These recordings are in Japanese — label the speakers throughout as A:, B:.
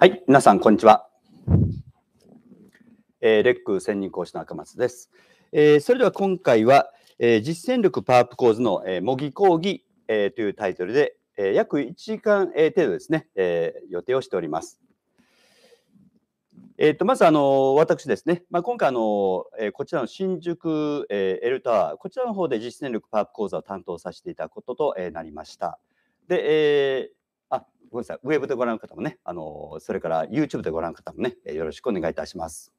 A: はい、皆さん、こんにちは。えー、レック専任講師の赤松です。えー、それでは今回は、えー、実践力パワーアップ講座の、え模擬講義、えというタイトルで、え約1時間、え程度ですね、え予定をしております。えー、とまず、あの私ですね、まあ、今回あの、えこちらの新宿、えー、ルタワー、こちらの方で実践力パワーアップ講座を担当させていただくことと、えなりました。で、えごめんなさい、ウェブでご覧の方もね、あのそれから YouTube でご覧の方もね、よろしくお願いいたします。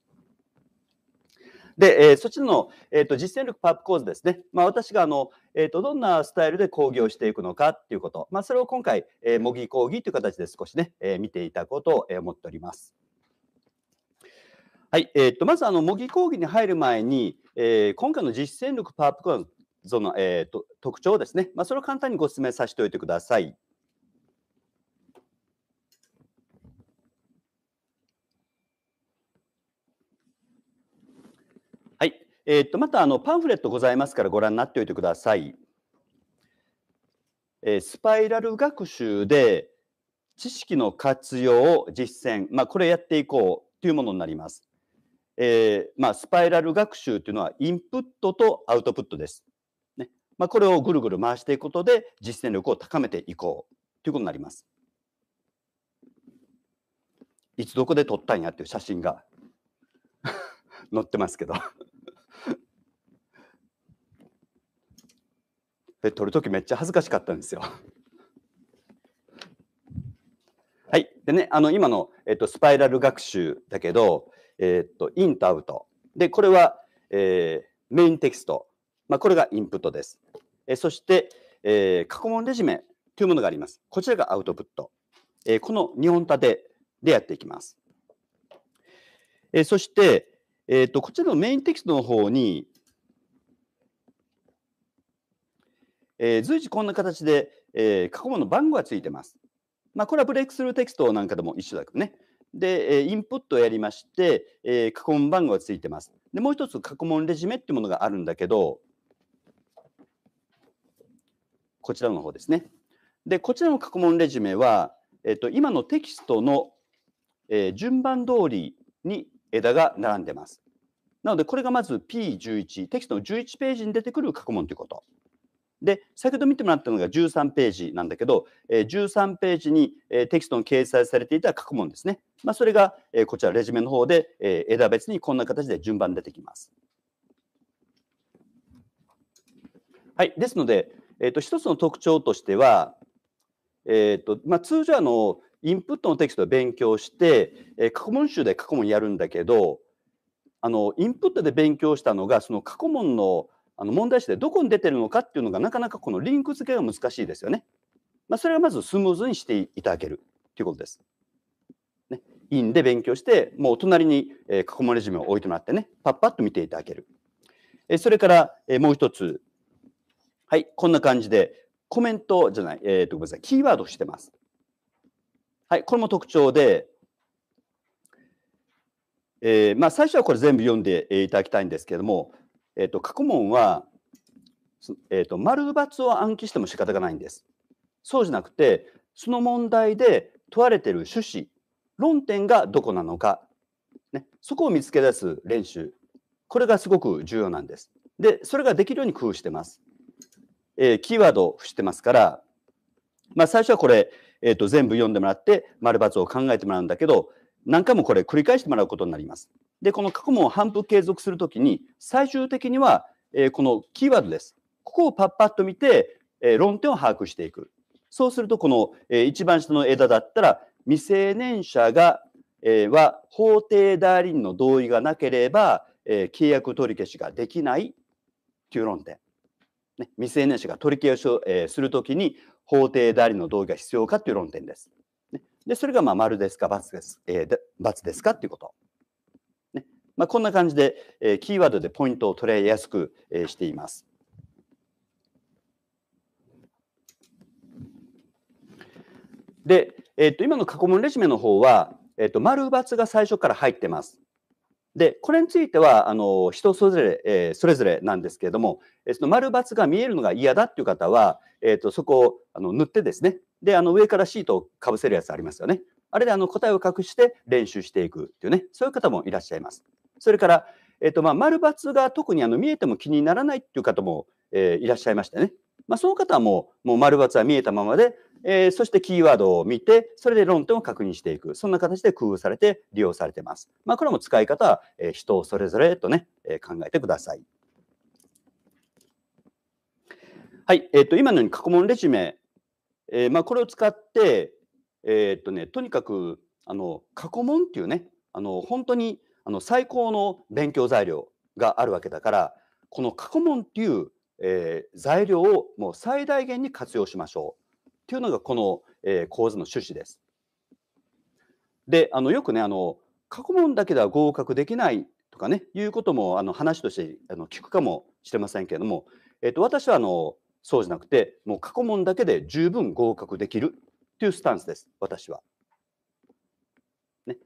A: で、えー、そっちの、えーと、実践力パープ講座ですね、まあ、私があの、えーと、どんなスタイルで講義をしていくのかっていうこと、まあ、それを今回、えー、模擬講義という形で少しね、えー、見ていたことを、え思っております。はい、えーと、まずあの模擬講義に入る前に、えー、今回の実践力パープ講座の、えー、と特徴ですね、まあ、それを簡単にご説明させておいてください。えー、っと、またあのパンフレットございますからご覧になっておいてください。えー、スパイラル学習で知識の活用、実践、まあ、これやっていこうというものになります。えー、まあ、スパイラル学習というのはインプットとアウトプットです。ねまあ、これをぐるぐる回していくことで実践力を高めていこうということになります。いつどこで撮ったんやっていう写真が 載ってますけどで撮る時めっちゃ恥ずかしかったんですよ。はい。でね、あの、今の、えっと、スパイラル学習だけど、えっと、インとアウト。で、これは、えー、メインテキスト。まあ、これがインプットです。えそして、えー、過去問レジュメというものがあります。こちらがアウトプット。えー、この2本立てでやっていきます。えそして、えっ、と、こちらのメインテキストの方に、えー、随時こんな形で、えー、過去問の番号がついてます。まあ、これはブレイクスルーテキストなんかでも一緒だけどね。で、えインプットをやりまして、えー、過去問番号がついてます。で、もう一つ過去問レジュメっていうものがあるんだけど、こちらの方ですね。で、こちらの過去問レジュメは、えっ、と、今のテキストの、え順番通りに枝が並んでます。なので、これがまず P11、テキストの11ページに出てくる過去問ということ。で、先ほど見てもらったのが13ページなんだけど、えー、13ページに、えー、テキストに掲載されていた過去問ですね。まあ、それが、えー、こちらレジュメの方で、えー、枝別にこんな形で順番出てきます。はい、ですので、えーと、と一つの特徴としては、えーとまあ、通常あのインプットのテキストを勉強して、えー、過去問集で過去問やるんだけどあのインプットで勉強したのがその過去問のあの問題視でどこに出てるのかっていうのがなかなかこのリンク付けが難しいですよね。まあ、それはまずスムーズにしていただけるということです。ね、インで勉強して、もう隣に、えまれじめを置いてもらってね、パッパッと見ていただける。えそれから、えもう一つ。はい、こんな感じで、コメントじゃない、えっ、ー、と、ごめんなさい、キーワードしてます。はい、これも特徴で、えーまあ、最初はこれ全部読んでいただきたいんですけれども、えっと、過去問は、えっと、丸×を暗記しても仕方がないんです。そうじゃなくて、その問題で問われている趣旨、論点がどこなのか、ね、そこを見つけ出す練習、これがすごく重要なんです。で、それができるように工夫してます。えー、キーワードを付してますから、まあ、最初はこれ、えー、と全部読んでもらって、丸×を考えてもらうんだけど、何回もこれ繰り返してもらうことになります。で、この過去問を反復継続するときに、最終的には、えー、このキーワードです。ここをパッパッと見て、えー、論点を把握していく。そうすると、この、えー、一番下の枝だったら、未成年者が、えー、は法定代理人の同意がなければ、えー、契約取り消しができないという論点。ね、未成年者が取り消しを、えー、するときに法定代理の同意が必要かという論点です。ね、でそれがまあ丸ですか×です,、えー、×ですかということ。まあ、こんな感じで、えー、キーワードでポイントを捉えやすく、えー、しています。で、えー、と今の過去問レジュメの方は、えー、と丸×が最初から入ってます。で、これについては、あの人それぞれ、えー、それぞれなんですけれども、えー、その丸×が見えるのが嫌だっていう方は、えーと、とそこをあの塗ってですね、で、あの上からシートをかぶせるやつありますよね。あれであの答えを隠して練習していくっていうね、そういう方もいらっしゃいます。それから、えっとまあ、丸×が特にあの見えても気にならないっていう方も、えー、いらっしゃいましたね。まあ、その方はもうもう丸×は見えたままで、えー、そしてキーワードを見て、それで論点を確認していく。そんな形で工夫されて利用されてます。まあ、これも使い方は、えー、人それぞれとね、えー、考えてください。はい、えっ、と、今のように過去問レジュメ、えー、まあ、これを使って、えっとね、とにかく、あの、過去問っていうね、あの、本当に、あの最高の勉強材料があるわけだからこの過去問っていう、えー、材料をもう最大限に活用しましょうっていうのがこの、えー、講座の趣旨です。であのよくねあの過去問だけでは合格できないとかねいうこともあの話としてあの聞くかもしれませんけれども、えーと、と私はあのそうじゃなくてもう過去問だけで十分合格できるっていうスタンスです私は。ね、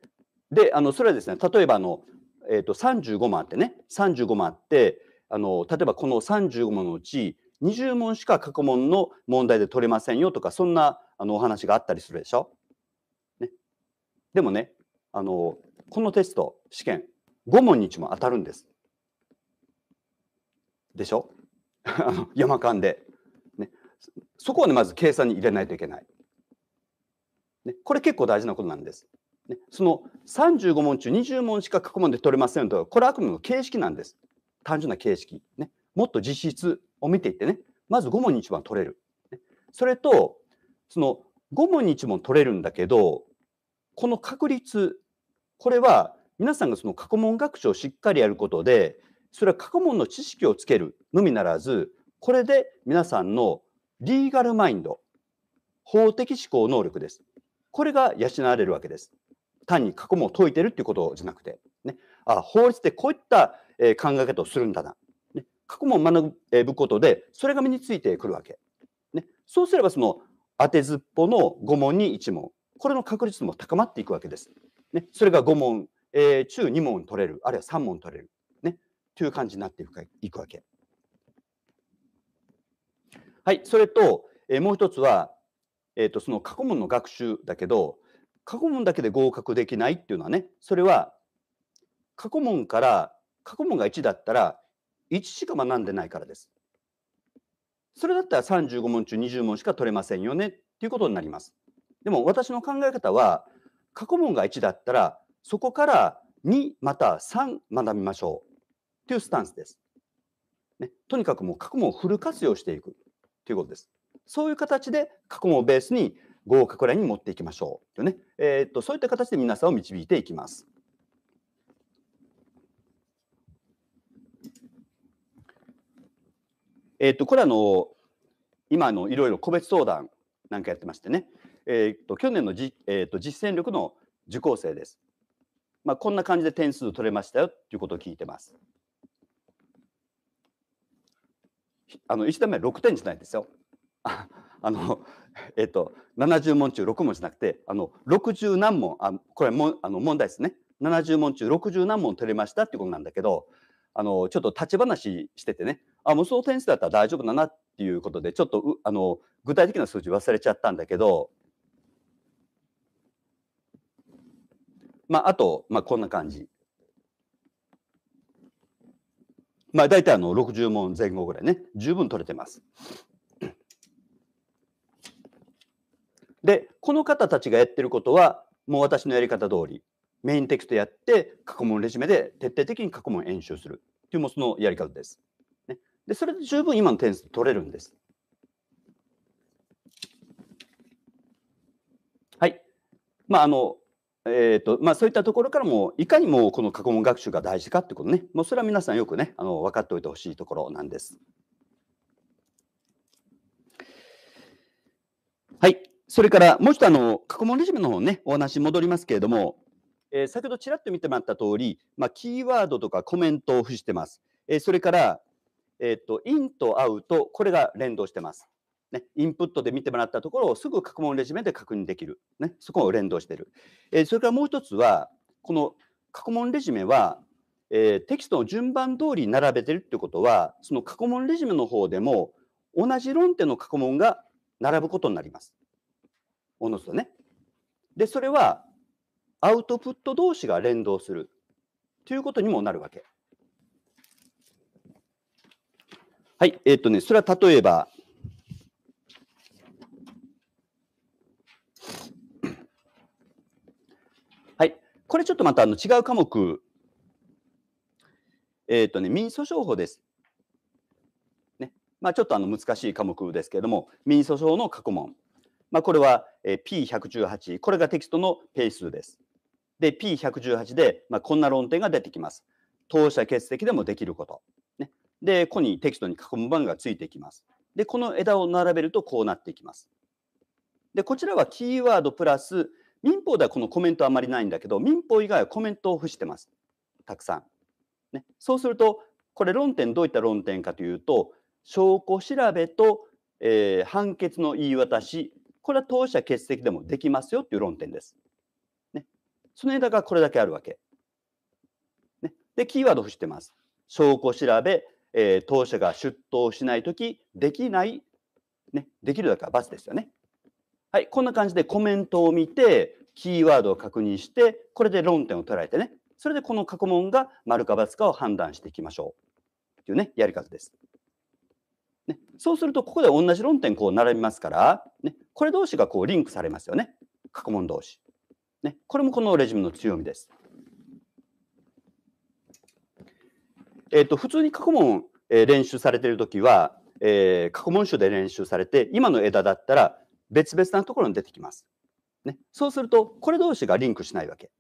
A: で、あの、それはですね、例えばあの、えっ、ー、と、35問あってね、35問あって、あの、例えばこの35問のうち、20問しか過去問の問題で取れませんよとか、そんなあのお話があったりするでしょ。ね、でもねあの、このテスト、試験、5問に1問当たるんです。でしょ 山間で、ね。そこをね、まず計算に入れないといけない。ね、これ結構大事なことなんです。ね、その35問中20問しか過去問で取れませんとこれはあくまでも形式なんです。単純な形式。ね、もっと実質を見ていってね、まず5問に1問取れる。ね、それと、その5問に1問取れるんだけど、この確率、これは皆さんがその過去問学習をしっかりやることで、それは過去問の知識をつけるのみならず、これで皆さんのリーガルマインド、法的思考能力です。これが養われるわけです。単に過去問を解いてるっていうことじゃなくて、ね、あ法律ってこういった、え考え方をするんだな、ね、過去問を学ぶことでそれが身についてくるわけ、ね、そうすればその当てずっぽの5問に1問これの確率も高まっていくわけです、ね、それが5問、えー、中2問取れるあるいは3問取れる、ね、という感じになっていくわけはいそれと、えー、もう一つは、えーとその過去問の学習だけど過去問だけで合格できないっていうのはね、それは過去問から、過去問が1だったら、1しか学んでないからです。それだったら35問中20問しか取れませんよねっていうことになります。でも私の考え方は、過去問が1だったら、そこから2また3学びましょうっていうスタンスです。ね、とにかくもう過去問をフル活用していくということです。そういう形で過去問をベースに合格ラインに持っていきましょうとね、えーと、とそういった形で皆さんを導いていきます。えーと、とこれあの今のいろいろ個別相談なんかやってましてね、えーと、と去年のじ、えー、と実践力の受講生です。まあ、こんな感じで点数取れましたよということを聞いてます。あの1段目は6点じゃないですよ。あの、えっ、と、70問中6問じゃなくて、あの、60何問、あこれもあの問題ですね。70問中60何問取れましたっていうことなんだけど、あの、ちょっと立ち話しててね、あ、もうその点数だったら大丈夫だなっていうことで、ちょっとあの、具体的な数字忘れちゃったんだけど、まあ、あと、まあ、こんな感じ。まあ、大体あの60問前後ぐらいね、十分取れてます。で、この方たちがやってることは、もう私のやり方通り、メインテキストやって、過去問レジュメで徹底的に過去問演習するというもそのやり方です。ね、で、それで十分今の点数取れるんです。はい。まあ、あの、えーとまあ、そういったところからもいかにもこの過去問学習が大事かってことねもうそれは皆さんよくねあの分かっておいてほしいところなんです。はいそれから、もうちょあの、過去問レジュメの方ね、お話戻りますけれども、えー、先ほどちらっと見てもらった通り、まあ、キーワードとかコメントを付してます。えー、それから、えー、っと、インとアウト、これが連動してます。ね、インプットで見てもらったところをすぐ過去問レジュメで確認できる。ね、そこを連動している。えー、それからもう一つは、この過去問レジュメは、えー、テキストの順番通り並べてるってことは、その過去問レジュメの方でも、同じ論点の過去問が並ぶことになります。おのずとね。で、それはアウトプット同士が連動するということにもなるわけ。はい、えー、っとね、それは例えば、はい、これちょっとまたあの違う科目、えー、っとね、民訴訟法です。ねまあ、ちょっとあの難しい科目ですけれども、民訴訟の過去問。まあ、これは P118、これがテキストのページ数です。で、P118 で、まあ、こんな論点が出てきます。当社欠席でもできること。ね、で、ここにテキストに囲む番がついてきます。で、この枝を並べるとこうなっていきます。で、こちらはキーワードプラス、民法ではこのコメントあまりないんだけど、民法以外はコメントを付してます。たくさん。ね、そうすると、これ論点どういった論点かというと、証拠調べと、えー、判決の言い渡し、これは当社欠席でもできますよっていう論点です。ね、その枝がこれだけあるわけ。ね、で、キーワードをしてます。証拠調べ、えー、当社が出頭しないとき、できない、ね、できるだけは×ですよね。はい、こんな感じでコメントを見て、キーワードを確認して、これで論点を捉えてね、それでこの過去問が丸か×かを判断していきましょうっていうね、やり方です。ね、そうすると、ここで同じ論点こう並びますから、ね、これ同士がこうリンクされますよね過去問同士、ね、これもこのレジムの強みです。えーと、普通に過去問、えー、練習されてる時は、えー、過去問集で練習されて今の枝だったら別々なところに出てきます。ね、そうするとこれ同士がリンクしないわけ。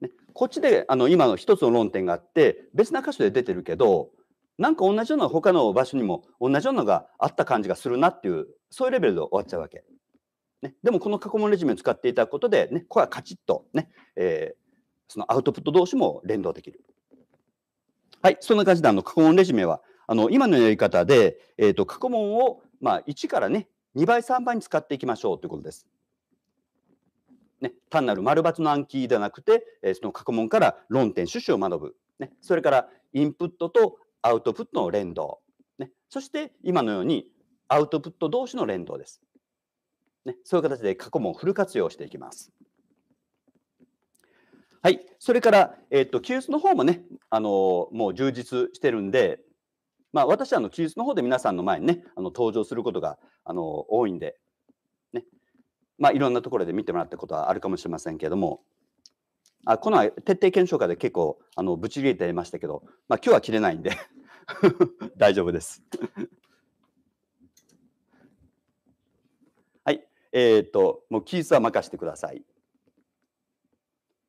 A: ね、こっちであの今の一つの論点があって別な箇所で出てるけどなんか同じような他の場所にも同じようなのがあった感じがするなっていうそういうレベルで終わっちゃうわけ。ね、でもこの過去問レジュメを使っていただくことで、ね、これはカチッとね、えー、そのアウトプット同士も連動できる。はい、そんな感じであの過去問レジュメはあの今のやり方で、えーと、と過去問を、まあ、1からね2倍3倍に使っていきましょうということです。ね、単なる丸抜の暗記ではなくて、えー、その過去問から論点趣旨を学ぶ、ね、それからインプットとアウトプットの連動、ね、そして今のようにアウトプット同士の連動です。ね、そういう形で過去問フル活用していきます。はい、それから、えー、っと、記述の方もね、あのもう充実してるんで、まあ、私はあの記述の方で皆さんの前にね、あの登場することがあの多いんで、ねまあ、いろんなところで見てもらったことはあるかもしれませんけども、あこの徹底検証会で結構あのぶち切れていましたけど、まあ、今日は切れないんで 大丈夫ですはい、えー、っと、もう記述は任せてください。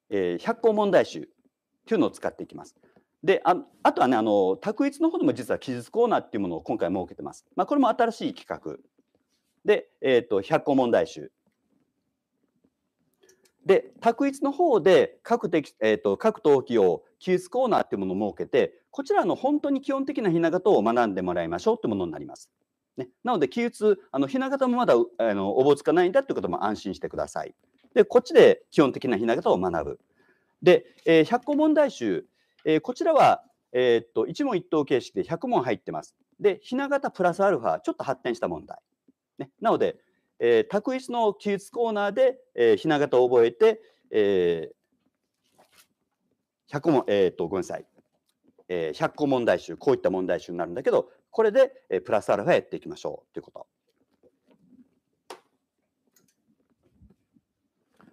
A: えー、100項問題集というのを使っていきます。でああとはねあの択一の方でも実は記述コーナーっていうものを今回設けてます。まあ、これも新しい企画で、えーと、と100個問題集で、択一の方で各敵、えーと、各登記を記述コーナーっていうものを設けて、こちらの本当に基本的なひな形を学んでもらいましょうってものになります。ね、なので、記述、あのひな形もまだあのおぼつかないんだということも安心してください。で、こっちで基本的なひな形を学ぶ。で、えー、100個問題集、えー、こちらは、えっと一問一答形式で100問入ってます。で、ひな形プラスアルファ、ちょっと発展した問題。ね、なので、えー、卓一の記述コーナーで、えー、ひな形を覚えて、えー、100問、えー、と、ごめんなさい。えー、100個問題集、こういった問題集になるんだけど、これで、えー、プラスアルファやっていきましょうということ。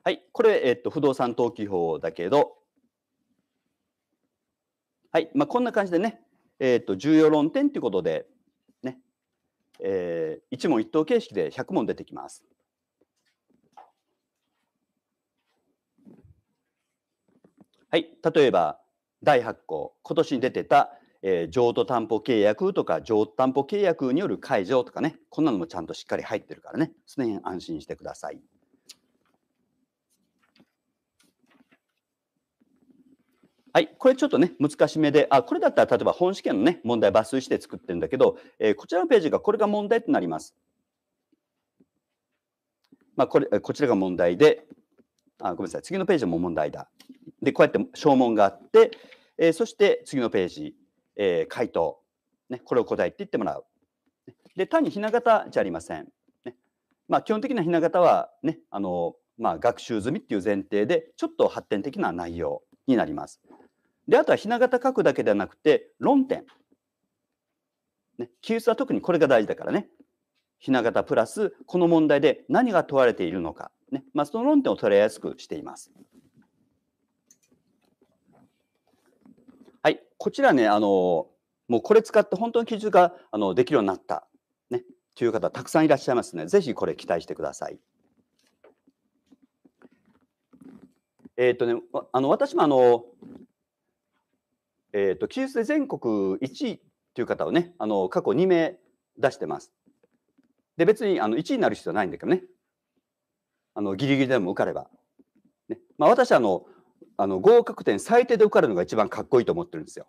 A: はい、これ、えっと、不動産登記法だけど、はい、まあ、こんな感じでね、えっと、重要論点ということで、えー、一問一答形式で100問出てきます。はい、例えば第8項、今年に出てた、えー、譲渡担保契約とか譲渡担保契約による解除とかね、こんなのもちゃんとしっかり入ってるからね、その辺安心してください。はい。これちょっとね、難しめで、あ、これだったら例えば本試験のね、問題抜粋して作ってるんだけど、えー、こちらのページがこれが問題となります。まあ、これ、こちらが問題で、あ、ごめんなさい。次のページも問題だ。で、こうやって証問があって、えー、そして次のページ、えー、回答、ね、これを答えていってもらう。で、単にひな形じゃありません。ねまあ、基本的なひな形はね、あのまあ、学習済みっていう前提で、ちょっと発展的な内容になります。で、あとはひな形書くだけではなくて、論点。ね、記述は特にこれが大事だからね。ひな形プラス、この問題で何が問われているのか。ね、まあ、その論点を取りやすくしています。はい、こちらね、あの、もうこれ使って本当に記述があのできるようになった、ね、という方たくさんいらっしゃいますの、ね、で、ぜひこれ期待してください。えー、っとね、あの私もあのえっ、ー、と、記述で全国1位っていう方をね、あの、過去2名出してます。で、別に、あの、1位になる必要はないんだけどね。あの、ギリギリでも受かれば。ね。まあ、私は、あの、あの、合格点最低で受かるのが一番かっこいいと思ってるんですよ。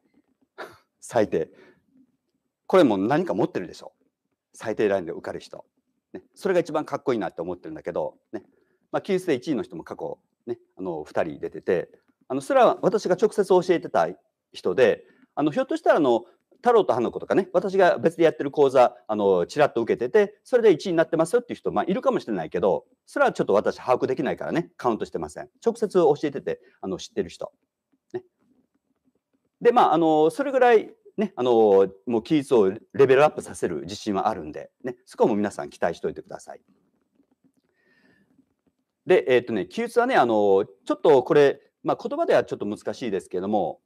A: 最低。これも何か持ってるでしょ。最低ラインで受かる人。ね。それが一番かっこいいなって思ってるんだけど、ね。まあ、旧姓で1位の人も過去、ね、あの、2人出てて、あの、それは私が直接教えてた人で、あのひょっとしたらあの太郎と花子とかね、私が別でやってる講座、あの、ちらっと受けてて、それで1位になってますよっていう人、まあ、いるかもしれないけど、それはちょっと私、把握できないからね、カウントしてません。直接教えてて、あの、知ってる人。ね、で、まあ、あの、それぐらい、ね、あの、もう技術をレベルアップさせる自信はあるんで、ね、そこも皆さん期待しておいてください。で、えー、っとね、記述はね、あの、ちょっとこれ、まあ、言葉ではちょっと難しいですけども、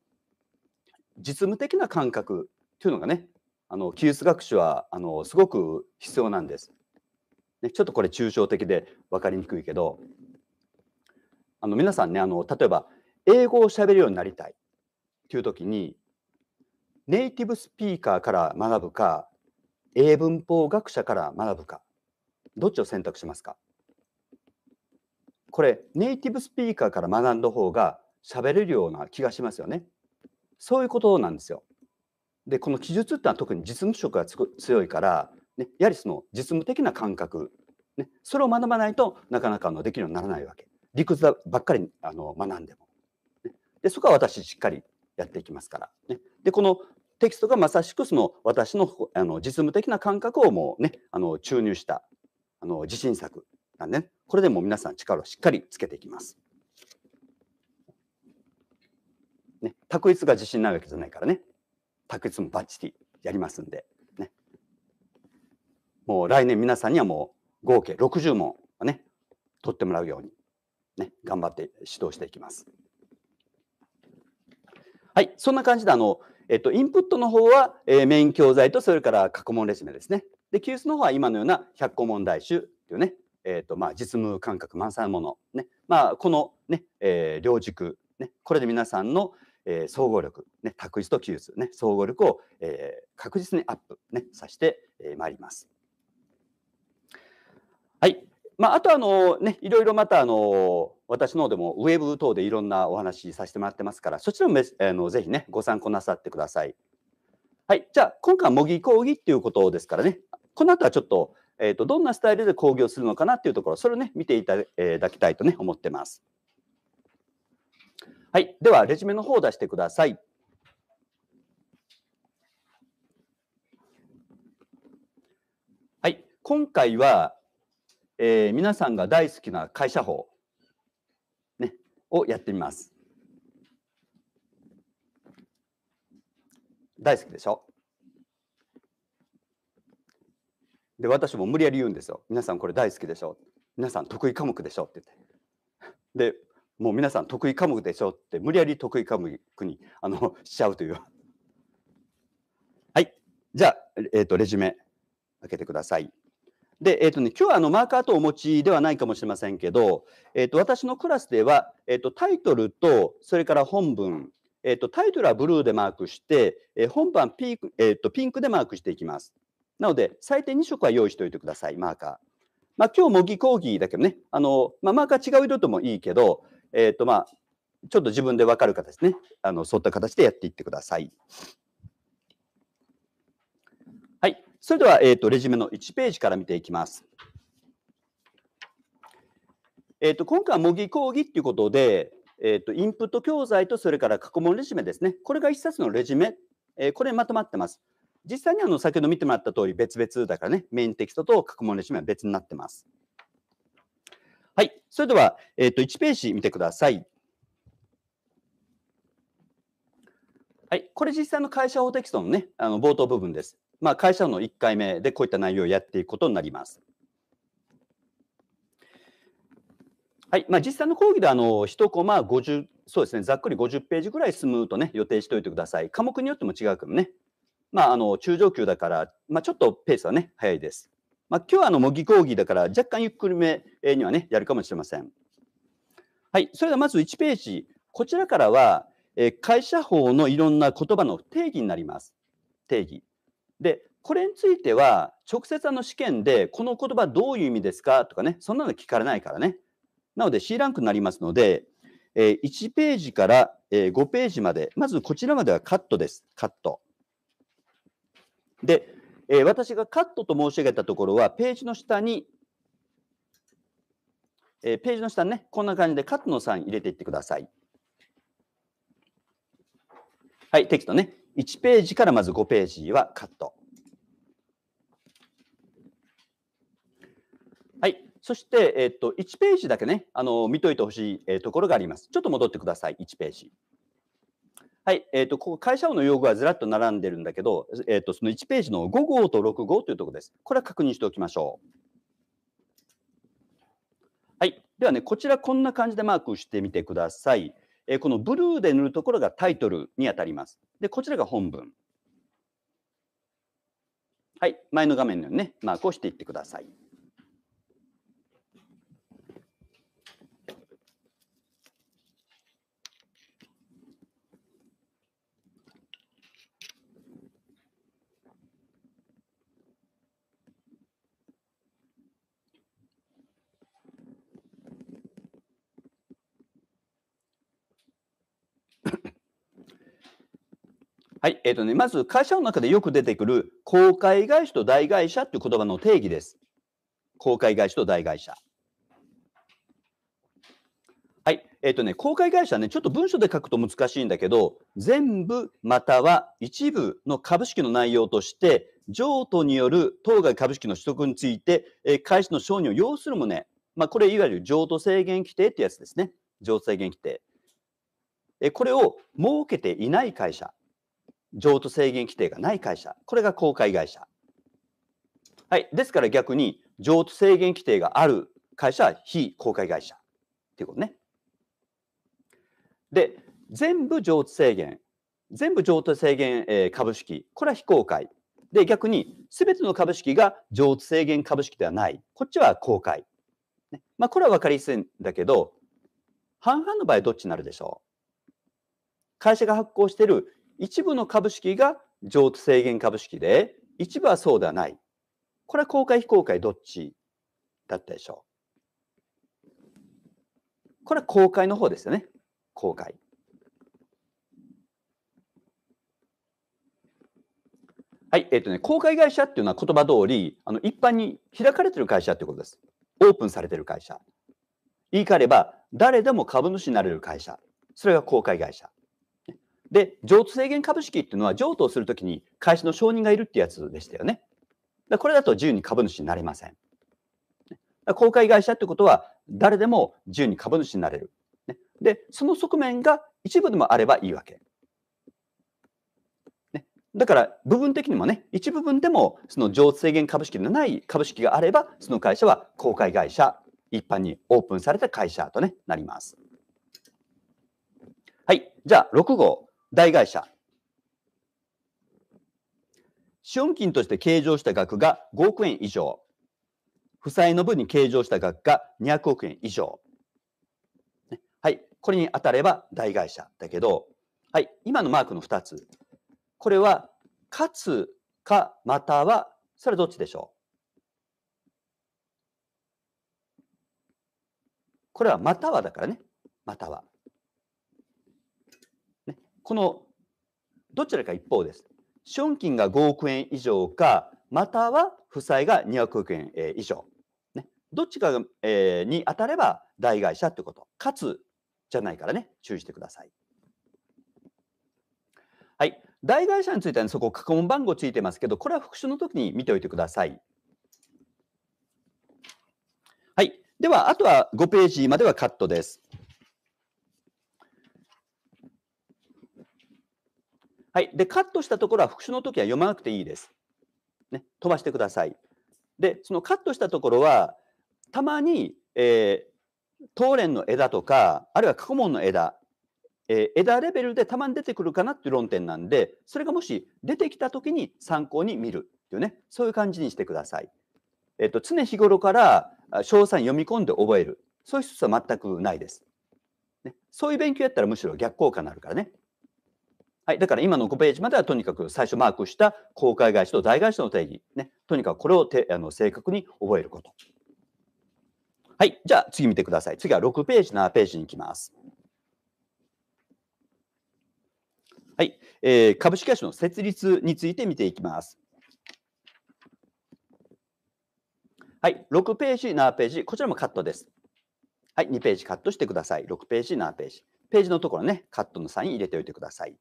A: 実務的な感覚というのがねあの技術学習はあのすごく必要なんです、ね。ちょっとこれ抽象的で分かりにくいけどあの皆さんねあの例えば英語をしゃべるようになりたいという時にネイティブスピーカーから学ぶか英文法学者から学ぶかどっちを選択しますかこれネイティブスピーカーから学んだ方が喋れるような気がしますよね。そういうことなんですよ。でこの記述ってのは特に実務職が強いから、ね、やはりその実務的な感覚、ね、それを学ばないとなかなかあのできるようにならないわけ理屈ばっかりあの学んでも、ね、でそこは私しっかりやっていきますから、ね、でこのテキストがまさしくその私のあの実務的な感覚をもうねあの注入したあの自信作なんで、ね、これでも皆さん力をしっかりつけていきます。ね、卓越が自信ないわけじゃないからね卓越もバッチリやりますんで、ね、もう来年皆さんにはもう合計60問をね取ってもらうように、ね、頑張って指導していきます。はい、そんな感じであの、えっと、インプットの方は、えー、メイン教材とそれから過去問レジュメですね。で、休日の方は今のような100個問題集というね、えっとまあ、実務感覚満載のもの、ねまあ、このね、ねえー、両軸、ね、これで皆さんの、えー、総合力、ね、託児と技術、ね、総合力を、えー、確実にアップ、ね、させてまいります。はい。まあ、あとあの、ね、いろいろまたあの私のでもウェブ等でいろんなお話させてもらってますからそちらもあのぜひねご参考なさってください。はい、じゃあ今回は模擬講義っていうことですからねこの後はちょっと,、えーと、とどんなスタイルで講義をするのかなっていうところそれをね見ていただきたいとね思ってます。はい。では、レジュメの方を出してください。はい。今回は、えー、皆さんが大好きな会社法、ね、をやってみます。大好きでしょで、私も無理やり言うんですよ。皆さんこれ大好きでしょ皆さん得意科目でしょって言って。で、もう皆さん得意科目でしょって無理やり得意科目にあのしちゃうという。はい。じゃあ、えっ、ー、と、レジュメ開けてください。で、えっ、ー、とね、今日はあのマーカーとお持ちではないかもしれませんけど、えっ、ー、と、私のクラスでは、えっ、と、タイトルと、それから本文、えっ、と、タイトルはブルーでマークして、え本文はピーク、えっ、と、ピンクでマークしていきます。なので、最低2色は用意しておいてください、マーカー。まあ、今日模擬講義だけどね、あの、まあ、マーカー違う色ともいいけど、えっ、ー、とまあ、ちょっと自分で分かる形ね、あのそういった形でやっていってください。はい、それでは、えっ、ー、とレジュメの1ページから見ていきます。えっ、ー、と今回は模擬講義っていうことで、えっとインプット教材とそれから過去問レジュメですね、これが1冊のレジュメ、えこれまとまってます。実際にあの先ほど見てもらった通り別々だからね、メインテキストと過去問レジュメは別になってます。はい。それでは、えっ、ー、と、1ページ見てください。はい。これ実際の会社法テキストのね、あの冒頭部分です。まあ、会社の1回目でこういった内容をやっていくことになります。はいまあ、実際の講義であの1コマ50そうですねざっくり50ページぐらい進むとね予定しておいてください。科目によっても違うけどね、まあ、あの中上級だから、まあ、ちょっとペースはね早いです。まあ、今日はあの模擬講義だから若干ゆっくりめにはね、やるかもしれません。はい、それではまず1ページ。こちらからは、え会社法のいろんな言葉の定義になります。定義。で、これについては、直接あの試験で、この言葉どういう意味ですかとかね、そんなの聞かれないからね。なので C ランクになりますので、え1ページから5ページまで、まずこちらまではカットです。カット。で、えー、私がカットと申し上げたところは、ページの下に、えー、ページの下ね、こんな感じでカットの3入れていってください。はい、テキストね。1ページからまず5ページはカット。はい、そして、えっと、1ページだけね、あの見といてほしい、えところがあります。ちょっと戻ってください、1ページ。はい、えっ、ー、と、ここ、会社の用語がずらっと並んでるんだけど、えっ、ー、と、その1ページの5号と6号というところです。これは確認しておきましょう。はい。ではね、こちらこんな感じでマークしてみてください。えー、このブルーで塗るところがタイトルにあたります。で、こちらが本文。はい。前の画面のようにね、マークをしていってください。はい。えっ、ー、とね、まず会社の中でよく出てくる公開会社と大会社という言葉の定義です。公開会社と大会社。はい。えっ、ー、とね、公開会社ね、ちょっと文書で書くと難しいんだけど、全部または一部の株式の内容として、譲渡による当該株式の取得について、えー、会社の承認を要する旨、ね、まあ、これいわゆる譲渡制限規定ってやつですね。譲渡制限規定。えー、これを設けていない会社。譲渡制限規定がない会社。これが公開会社。はい。ですから逆に、譲渡制限規定がある会社は非公開会社。っていうことね。で、全部譲渡制限。全部譲渡制限、え株式。これは非公開。で、逆に、すべての株式が譲渡制限株式ではない。こっちは公開。ね、まあ、これは分かりやすいんだけど、半々の場合どっちになるでしょう会社が発行している一部の株式が譲渡制限株式で、一部はそうではない。これは公開非公開どっちだったでしょうこれは公開の方ですよね。公開。はい、えっ、ー、とね、公開会社っていうのは言葉通り、あの一般に開かれてる会社ってことです。オープンされてる会社。言い換えれば、誰でも株主になれる会社。それが公開会社。で、譲渡制限株式っていうのは、譲渡をするときに会社の承認がいるってやつでしたよね。だこれだと自由に株主になれません。公開会社ってことは、誰でも自由に株主になれる。で、その側面が一部でもあればいいわけ。だから、部分的にもね、一部分でも、その譲渡制限株式のない株式があれば、その会社は公開会社、一般にオープンされた会社とね、なります。はい。じゃあ、6号。大会社。資本金として計上した額が5億円以上。負債の分に計上した額が200億円以上。はい。これに当たれば大会社だけど、はい。今のマークの2つ。これは、かつかまたは、それはどっちでしょうこれはまたはだからね。または。このどちらか一方です。資本金が5億円以上か、または負債が200億円以上。ね、どっちかに当たれば大会社ということ。かつ、じゃないからね、注意してください。はい。大会社については、ね、そこ、過去問番号ついてますけど、これは復習の時に見ておいてください。はい。では、あとは5ページまではカットです。はい。で、カットしたところは復習の時は読まなくていいです。ね、飛ばしてください。で、そのカットしたところは、たまに、えー、当連の枝とか、あるいは過去問の枝、えー、枝レベルでたまに出てくるかなっていう論点なんで、それがもし出てきた時に参考に見るっていうね、そういう感じにしてください。えっ、ー、と、常日頃から詳細読み込んで覚える。そういう人は全くないです。ね、そういう勉強やったらむしろ逆効果になるからね。はい、だから今の5ページまではとにかく最初マークした公開会社と大会社の定義、ね、とにかくこれをてあの正確に覚えること。はい、じゃあ次見てください。次は6ページ、7ページに行きます。はい、えー、株式会社の設立について見ていきます。はい、6ページ、7ページ、こちらもカットです。はい、2ページカットしてください。6ページ、7ページ。ページのところね、カットのサイン入れておいてください。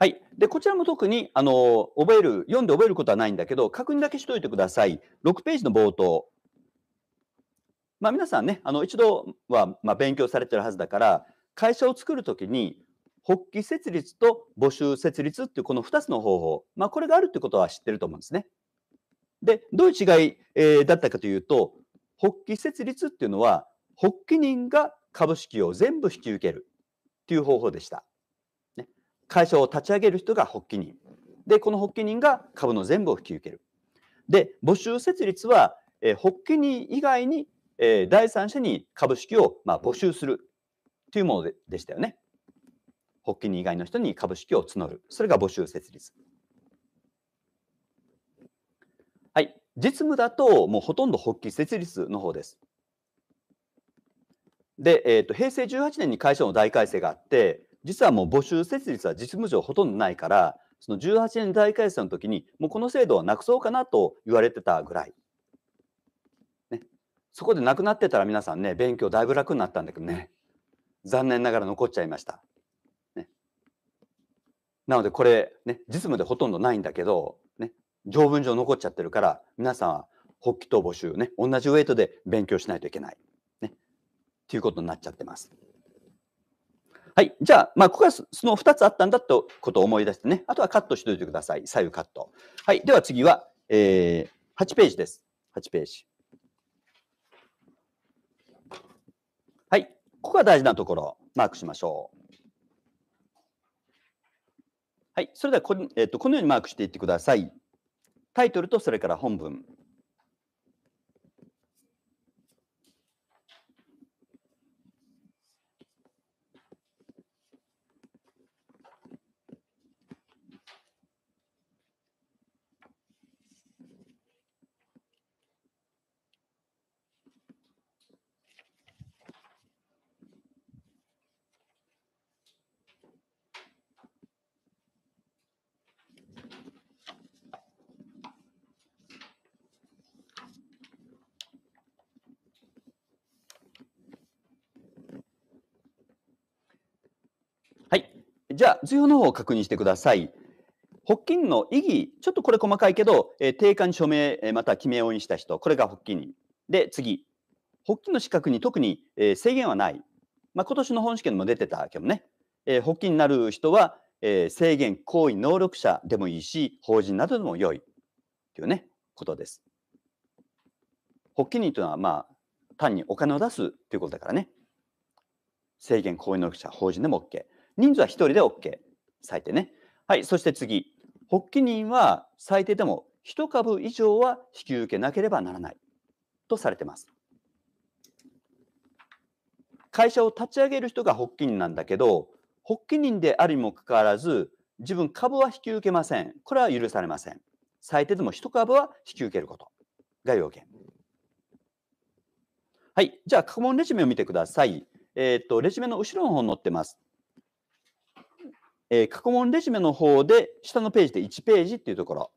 A: はい。で、こちらも特に、あの、覚える、読んで覚えることはないんだけど、確認だけしといてください。6ページの冒頭。まあ、皆さんね、あの、一度は、まあ、勉強されてるはずだから、会社を作るときに、発起設立と募集設立っていうこの2つの方法。まあ、これがあるってことは知ってると思うんですね。で、どういう違い、えー、だったかというと、発起設立っていうのは、発起人が株式を全部引き受けるっていう方法でした。会社を立ち上げる人が発起人。で、この発起人が株の全部を引き受ける。で、募集設立は、えー、発起人以外に、えー、第三者に株式を、まあ、募集するというものででしたよね。発起人以外の人に株式を募る。それが募集設立。はい。実務だと、もうほとんど発起設立の方です。で、えーと、平成18年に会社の大改正があって、実はもう募集設立は実務上ほとんどないから、その18年大改正の時に、もうこの制度はなくそうかなと言われてたぐらい。ね、そこでなくなってたら皆さんね、勉強だいぶ楽になったんだけどね、残念ながら残っちゃいました。ね、なのでこれ、ね、実務でほとんどないんだけど、ね、条文上残っちゃってるから、皆さんは北紀と募集ね、同じウェイトで勉強しないといけない。ね、っていうことになっちゃってます。はい。じゃあ、まあ、ここがその2つあったんだとことを思い出してね。あとはカットしておいてください。左右カット。はい。では次は、えー、8ページです。8ページ。はい。ここが大事なところ。マークしましょう。はい。それではこ、えーとこのようにマークしていってください。タイトルとそれから本文。じゃあ、図表の方を確認してください。発起人の意義、ちょっとこれ細かいけど、えー、定款署名、えまた記名を印した人、これが発起人。で、次、発起の資格に特に、えー、制限はない。まあ、今年の本試験も出てたけどね、えー、発起になる人は、えー、制限、行為、能力者でもいいし、法人などでも良いというね、ことです。発起人というのは、まあ、単にお金を出すということだからね、制限、行為、能力者、法人でも OK。人数は1人で OK。最低ね。はい。そして次。発起人は最低でも1株以上は引き受けなければならないとされてます。会社を立ち上げる人が発起人なんだけど、発起人であるにもかかわらず、自分株は引き受けません。これは許されません。最低でも1株は引き受けることが要件。はい。じゃあ、過去問レジュメを見てください。えっ、と、レジュメの後ろの方に載ってます。えー、過去問レジュメの方で、下のページで1ページっていうところ。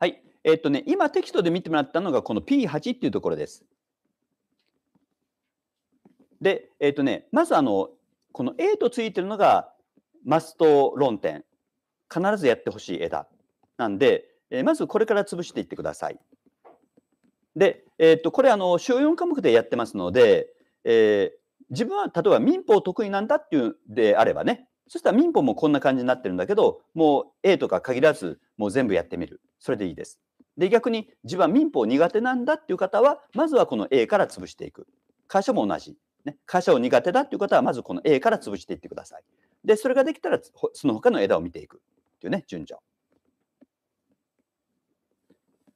A: はい。えー、っとね、今テキストで見てもらったのが、この P8 っていうところです。で、えー、っとね、まずあの、この A とついてるのがマスト論点。必ずやってほしい枝。なんで、えまずこれから潰していってください。で、えー、っとこれあの主要4科目でやってますので、えー、自分は例えば民法得意なんだっていうんであればねそしたら民法もこんな感じになってるんだけどもう A とか限らずもう全部やってみるそれでいいです。で逆に自分は民法苦手なんだっていう方はまずはこの A から潰していく会社も同じ、ね、会社を苦手だっていう方はまずこの A から潰していってくださいでそれができたらその他の枝を見ていくっていうね順序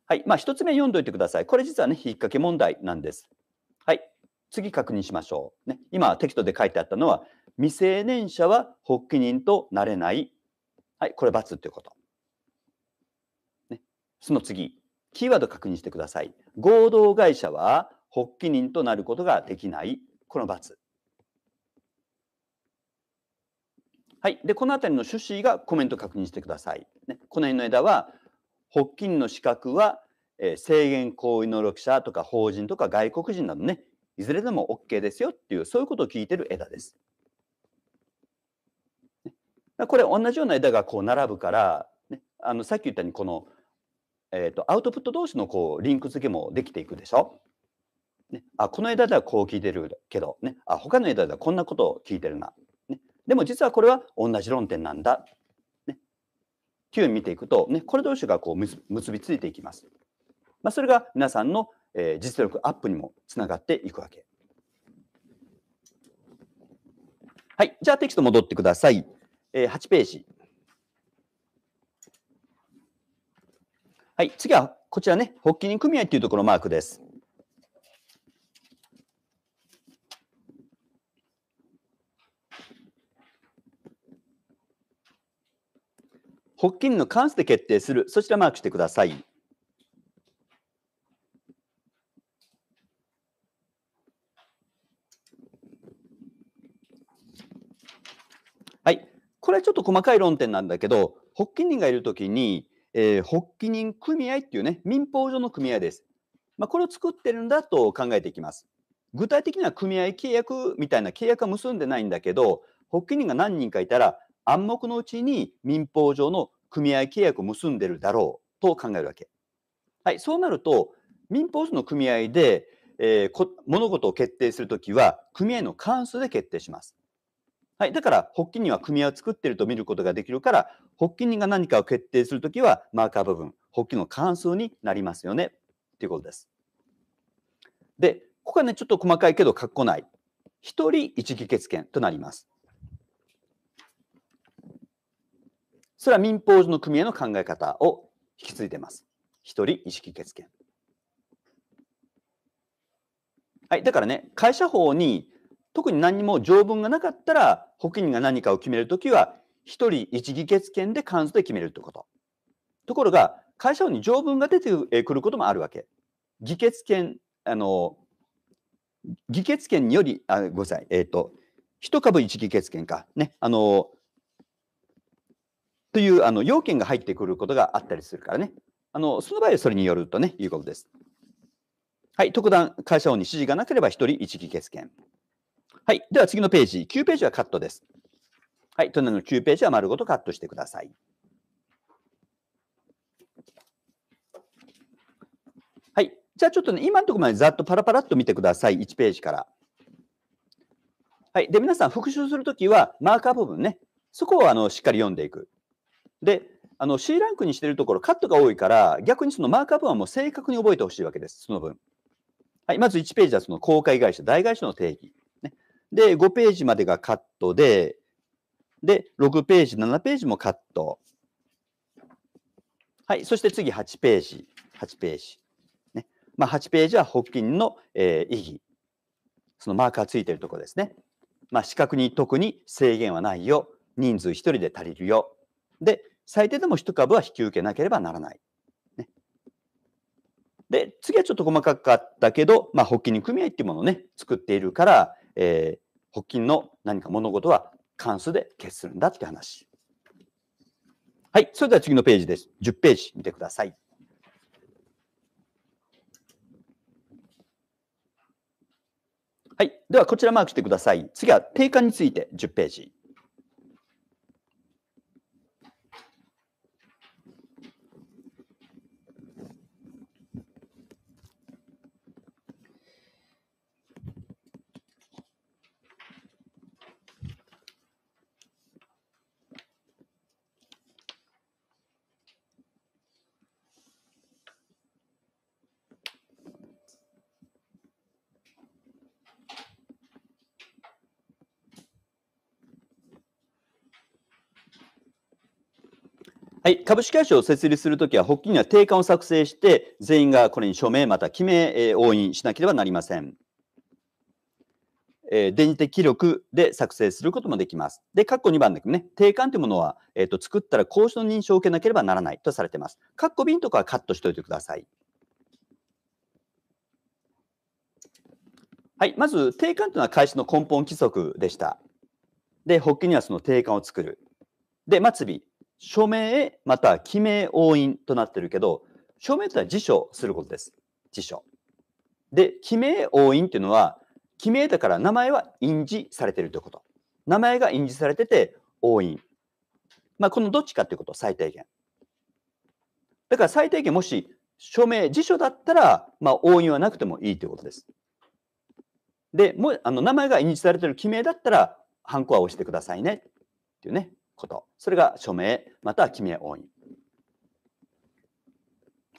A: はい。まあ、1つ目読んどいてください。これ実はね、引っ掛け問題なんです。はい。次確認しましょう。ね、今、テキストで書いてあったのは、未成年者は発起人となれない。はい。これ、×ということ。ね、その次、キーワード確認してください。合同会社は発起人となることができない。この×。はい。で、この辺りの趣旨がコメント確認してください。ね、この辺の枝は、発起人の資格は、えー、制限行為能力者とか法人とか外国人などね、いずれでも OK ですよっていう、そういうことを聞いてる枝です。これ同じような枝がこう並ぶから、ね、あのさっき言ったようにこの、えーと、アウトプット同士のこうリンク付けもできていくでしょ。ね、あこの枝ではこう聞いてるけど、ね、あ他の枝ではこんなことを聞いてるな、ね。でも実はこれは同じ論点なんだ9見ていくと、ね、これ同士がこう結びついていきます。まあ、それが皆さんの、えー、実力アップにもつながっていくわけ。はい、じゃあテキスト戻ってください。えー、8ページ。はい、次はこちらね、発起人組合というところのマークです。発起人の関数で決定する、そちらマークしてください。はい、これはちょっと細かい論点なんだけど、発起人がいるときに、えー、発起人組合っていうね、民法上の組合です。まあ、これを作ってるんだと考えていきます。具体的には組合契約みたいな契約は結んでないんだけど、発起人が何人かいたら、暗黙のうちに民法上の組合契約を結んでるだろうと考えるわけ。はい、そうなると民法上の組合で、えー、物事を決定するときは組合の関数で決定します。はい、だから発起人は組合を作っていると見ることができるから発起人が何かを決定するときはマーカー部分発起の関数になりますよねということです。でここはねちょっと細かいけどかっこない1人1議決権となります。それは民法の組合の考え方を引き継いでます。一人意識決権。はい、だからね、会社法に特に何も条文がなかったら、保険が何かを決めるときは、一人一議決権で関数で決めるということ。ところが、会社法に条文が出てくることもあるわけ。議決権、あの、議決権により、あごめんなさい、えっ、ー、と、一株一議決権か。ね、あの、というあの要件が入ってくることがあったりするからね。あのその場合はそれによるとね、いうことです。はい、特段会社員に指示がなければ1人1議決権。はい、では次のページ、9ページはカットです。はい、隣の9ページは丸ごとカットしてください。はい、じゃあちょっとね、今のところまでざっとパラパラっと見てください、1ページから。はい、で皆さん、復習するときは、マーカー部分ね、そこをあのしっかり読んでいく。で、あの C ランクにしているところ、カットが多いから、逆にそのマークアップはもう正確に覚えてほしいわけです、その分。はい、まず1ページはその公開会社、大会社の定義。ね、で、5ページまでがカットで、で、6ページ、7ページもカット。はい、そして次8ページ、8ページ。ねまあ、8ページは保険の、えー、意義。そのマーカーついてるところですね。まあ、資格に特に制限はないよ。人数1人で足りるよ。で、最低でも1株は引き受けなければならない。ね、で、次はちょっと細かかったけど、まあ、発起人組合っていうものをね、作っているから、えー、発起の何か物事は関数で決するんだって話。はい、それでは次のページです。10ページ見てください。はい。では、こちらマークしてください。次は定価について10ページ。はい、株式会社を設立するときは、発起には定款を作成して、全員がこれに署名また記名、えー、応印しなければなりません。えー、電磁的記録で作成することもできます。で、括弧2番でね、定款というものは、えーと、と作ったら公証の認証を受けなければならないとされています。括弧瓶とかはカットしておいてください。はい、まず、定款というのは会社の根本規則でした。で、発起にはその定款を作る。で、末尾、署名また記名押印となってるけど、署名とは辞書することです。辞書。で、記名押印というのは、記名だから名前は印字されてるということ。名前が印字されてて押印。まあ、このどっちかということ、最低限。だから最低限もし署名、辞書だったら、まあ、押印はなくてもいいということです。で、もあの名前が印字されてる記名だったら、ハンコは押してくださいね。っていうね。こと。それが署名、または記名押印。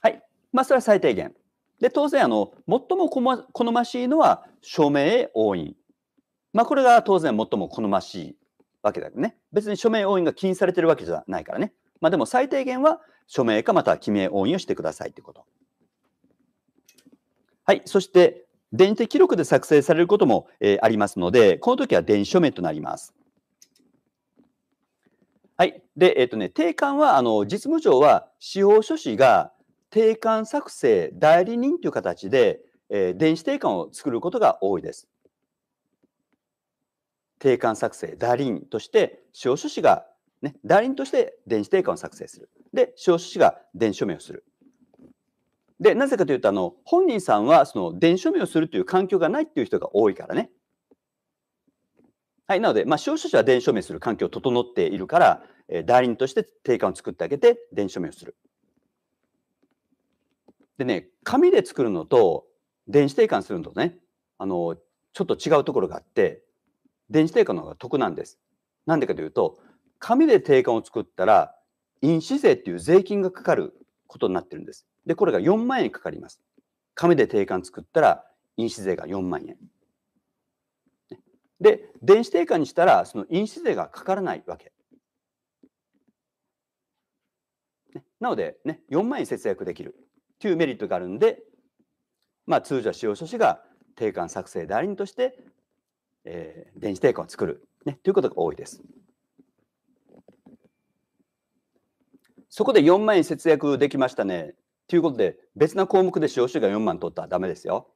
A: はい。まあ、それは最低限。で、当然、あの、最も好ましいのは、署名押印。まあ、これが当然最も好ましいわけだよね。別に署名押印が禁止されてるわけじゃないからね。まあ、でも最低限は署名かまたは記名押印をしてくださいということ。はい。そして、電子記録で作成されることも、えー、ありますので、この時は電子署名となります。はい。で、えっ、とね、定款は、あの、実務上は、司法書士が定款作成代理人という形で、えー、電子定款を作ることが多いです。定款作成代理人として、司法書士が、ね、代理人として電子定款を作成する。で、司法書士が電子署名をする。で、なぜかというと、あの、本人さんは、その、電子署名をするという環境がないっていう人が多いからね。はい、なので、まあ、消費者は電子署名する環境を整っているから、えー、代理人として定款を作ってあげて、電子署名をする。でね、紙で作るのと、電子定款するのとね、あの、ちょっと違うところがあって、電子定款の方が得なんです。なんでかというと、紙で定款を作ったら、印紙税っていう税金がかかることになってるんです。で、これが4万円かかります。紙で定款作ったら、印紙税が4万円。で、電子定価にしたら、その印紙税がかからないわけ。ね、なので、ね、4万円節約できるというメリットがあるんで、まあ、通常使用書士が定款作成代理人として、えー、電子定価を作る、ね、ということが多いです。そこで4万円節約できましたね。ということで、別な項目で使用書が4万取ったらダメですよ。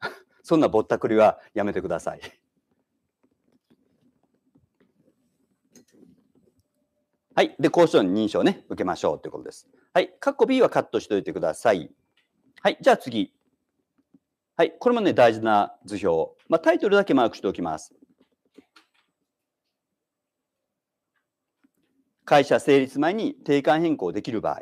A: そんなぼったくりはやめてください。はい。で、こうの認証ね、受けましょうということです。はい。カッコ B はカットしておいてください。はい。じゃあ次。はい。これもね、大事な図表。まあ、タイトルだけマークしておきます。会社成立前に定款変更できる場合。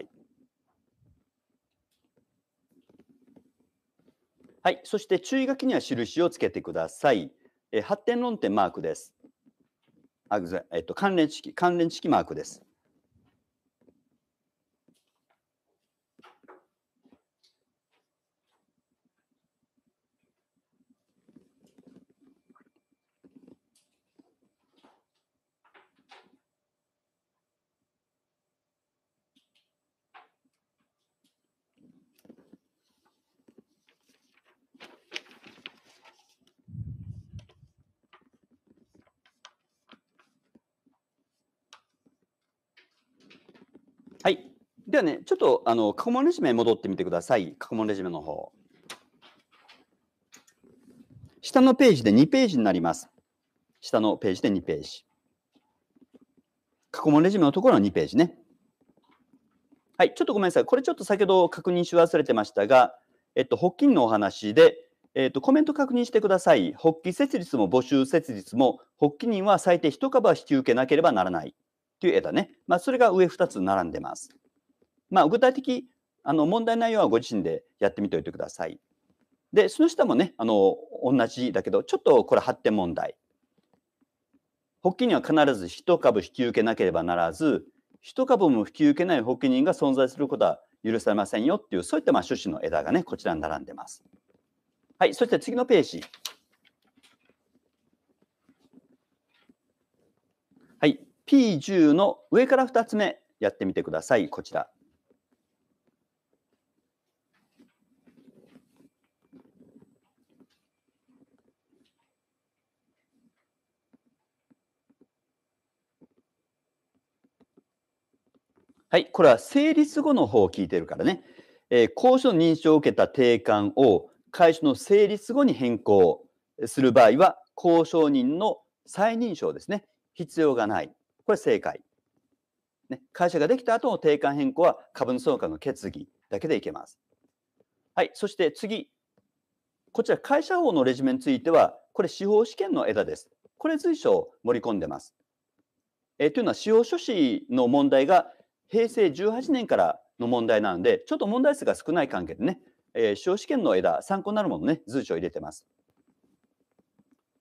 A: はい。そして注意書きには印をつけてください。え発展論点マークです。あえっと、関連式、関連式マークです。ではね、ちょっとあの過去問レジュメ戻ってみてください。過去問レジュメの方。下のページで2ページになります。下のページで2ページ。過去問レジュメのところの2ページね。はい、ちょっとごめんなさい。これちょっと先ほど確認し忘れてましたが、えっと、発起のお話で、えっと、コメント確認してください。発起設立も募集設立も、発起人は最低1株は引き受けなければならないという枝ね。まあ、それが上2つ並んでます。まあ、具体的あの問題内容はご自身でやってみておいてください。で、その下もね、あの同じだけど、ちょっとこれ発展問題。発起人は必ず1株引き受けなければならず、1株も引き受けない発起人が存在することは許されませんよっていう、そういったまあ趣旨の枝がね、こちらに並んでます。はい、そして次のページ。はい、P10 の上から2つ目やってみてください。こちら。はい、これは成立後の方を聞いてるからね。えー、公書の認証を受けた定款を会社の成立後に変更する場合は、公証人の再認証ですね。必要がない。これ正解。ね、会社ができた後の定款変更は株の総会の決議だけでいけます。はい、そして次。こちら、会社法のレジュメについては、これ司法試験の枝です。これ随所盛り込んでます。えー、というのは、司法書士の問題が平成18年からの問題なので、ちょっと問題数が少ない関係でね、えー、司法試験の枝、参考になるものね、図書を入れてます。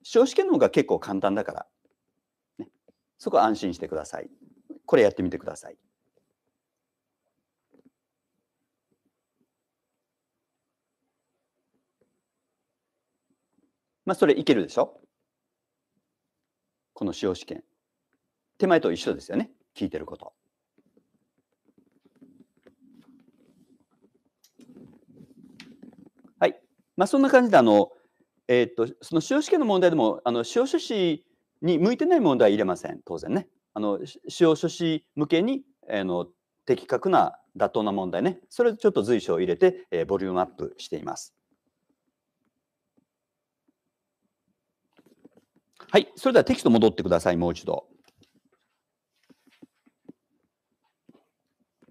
A: 司法試験の方が結構簡単だから、ね、そこは安心してください。これやってみてください。まあ、それいけるでしょこの司法試験。手前と一緒ですよね。聞いてること。まあ、そんな感じであの、えー、っとその司法試験の問題でもあの司法書士に向いてない問題は入れません当然ねあの司法書士向けにあの的確な妥当な問題ねそれちょっと随所入れて、えー、ボリュームアップしていますはいそれではテキスト戻ってくださいもう一度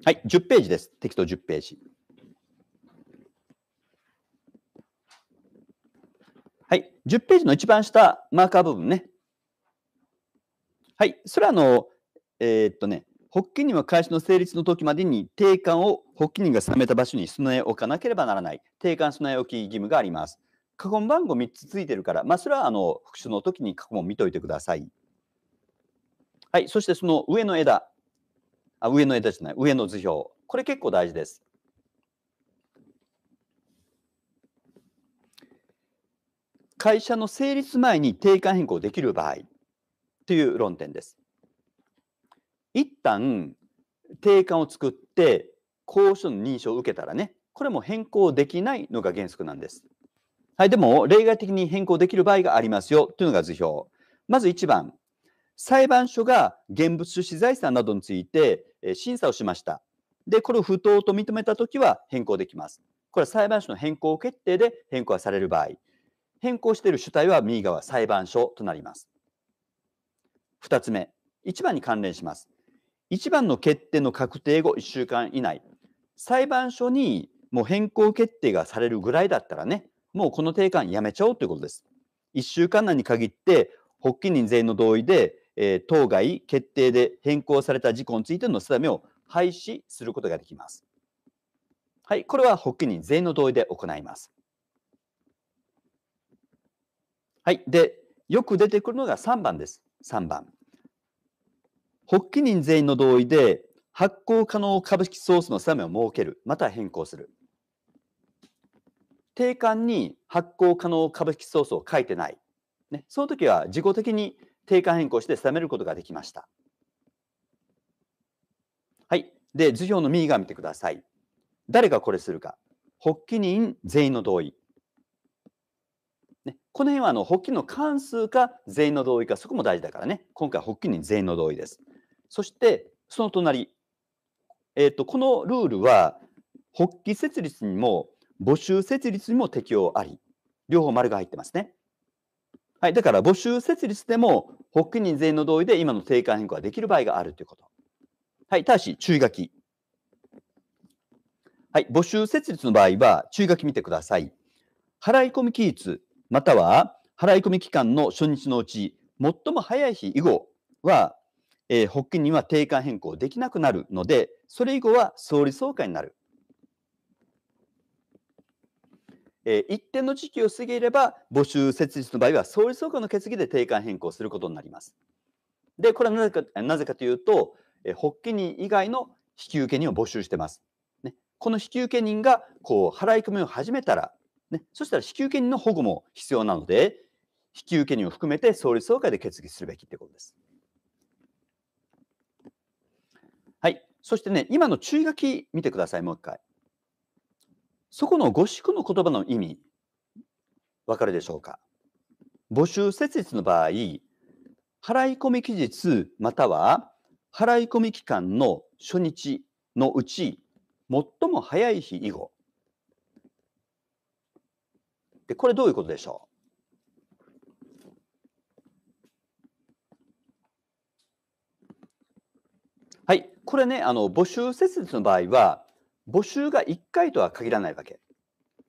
A: はい10ページですテキスト10ページはい。10ページの一番下、マーカー部分ね。はい。それはあの、えー、っとね、発起人は開始の成立の時までに定款を発起人が定めた場所に備え置かなければならない。定款備え置き義務があります。過去番号3つついてるから、まあ、それはあの復習の時に過去問見といてください。はい。そしてその上の枝、あ上の枝じゃない、上の図表。これ結構大事です。会社の成立前に定款変更できる場合という論点です。一旦定款を作って公証の認証を受けたらね、これも変更できないのが原則なんです。はい、でも例外的に変更できる場合がありますよというのが図表。まず1番、裁判所が現物出資財産などについて審査をしました。で、これを不当と認めた時は変更できます。これは裁判所の変更決定で変更がされる場合。変更している主体は右側裁判所となります。2つ目、1番に関連します。1番の決定の確定後1週間以内、裁判所にもう変更決定がされるぐらいだったらね、もうこの定款やめちゃおうということです。1週間内に限って、発起人全員の同意で、えー、当該決定で変更された事項についての定めを廃止することができます。はい、これは発起人全員の同意で行います。はい。で、よく出てくるのが3番です。3番。発起人全員の同意で発行可能株式ソースの定めを設ける、または変更する。定款に発行可能株式ソースを書いてない。ね、その時は自己的に定款変更して定めることができました。はい。で、図表の右側見てください。誰がこれするか。発起人全員の同意。この辺はあの発起の関数か全員の同意か、そこも大事だからね。今回、発起人全員の同意です。そして、その隣、えーと、とこのルールは、発起設立にも募集設立にも適用あり、両方丸が入ってますね。はい、だから募集設立でも、発起人全員の同意で今の定款変更ができる場合があるということ。はい、ただし注意書き。はい、募集設立の場合は注意書き見てください。払い込み期日、または払い込み期間の初日のうち、最も早い日以後は、えー、保険は定款変更できなくなるので、それ以後は総理総会になる。えー、一定の時期を過ぎれば、募集設立の場合は総理総会の決議で定款変更することになります。で、これはなぜかなぜかというと、えー、発起人以外の引受人を募集してます。ね、この引受人がこう払い込みを始めたら、ね、そしたら引受人の保護も必要なので、引受人を含めて総理総会で決議するべきということです。はい。そしてね、今の注意書き見てください、もう一回。そこのご宿の言葉の意味、わかるでしょうか募集設立の場合、払い込み期日または払い込み期間の初日のうち、最も早い日以後、でこれどういうことでしょうはい、これねあの募集設立の場合は募集が1回とは限らないわけ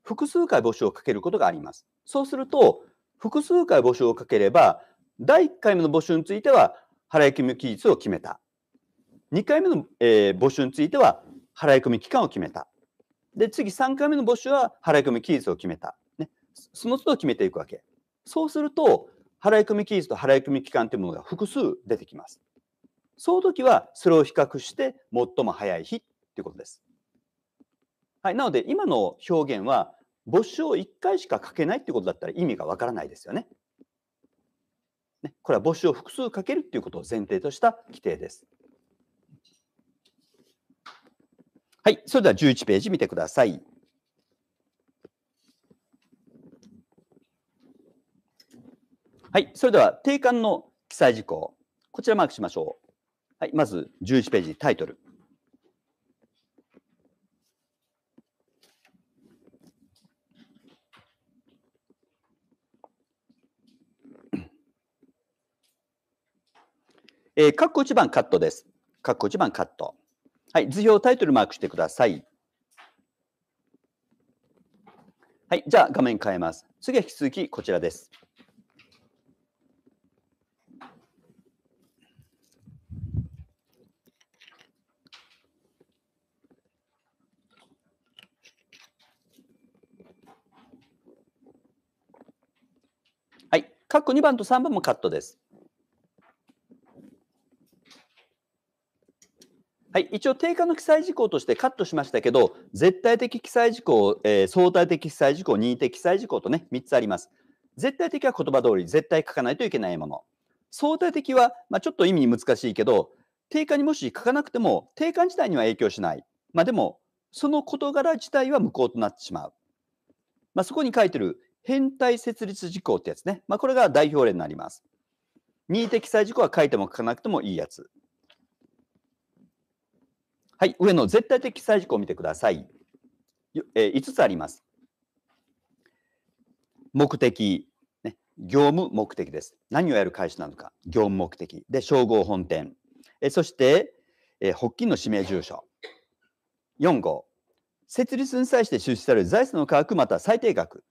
A: 複数回募集をかけることがありますそうすると複数回募集をかければ第1回目の募集については払い込み期日を決めた2回目の、えー、募集については払い込み期間を決めたで次3回目の募集は払い込み期日を決めたその都度決めていくわけ。そうすると、払い込み期日と払い込み期間というものが複数出てきます。その時はそれを比較して最も早い日ということです。はい、なので今の表現は募集を1回しかかけないということだったら意味がわからないですよね。ねこれは募集を複数かけるということを前提とした規定です。はい、それでは11ページ見てください。はい、それでは定款の記載事項、こちらマークしましょう。はい、まず11ページ、タイトル。えー、括弧一番カットです。括弧一番カット。はい、図表タイトルマークしてください。はい、じゃあ画面変えます。次は引き続きこちらです。2番と3番もカットです。はい、一応定価の記載事項としてカットしましたけど、絶対的記載事項、えー、相対的記載事項、任意的記載事項とね、3つあります。絶対的は言葉通り、絶対書かないといけないもの。相対的は、まあ、ちょっと意味難しいけど、定価にもし書かなくても、定価自体には影響しない。まあ、でも、その事柄自体は無効となってしまう。まあ、そこに書いてる変態設立事項ってやつね。まあ、これが代表例になります。任意的記載事項は書いても書かなくてもいいやつ。はい、上の絶対的記載事項を見てください。えー、5つあります。目的、ね、業務目的です。何をやる会社なのか、業務目的。で、称号本店。えー、そして、えー、発起の指名住所。4号、設立に際して出資される財産の価格または最低額。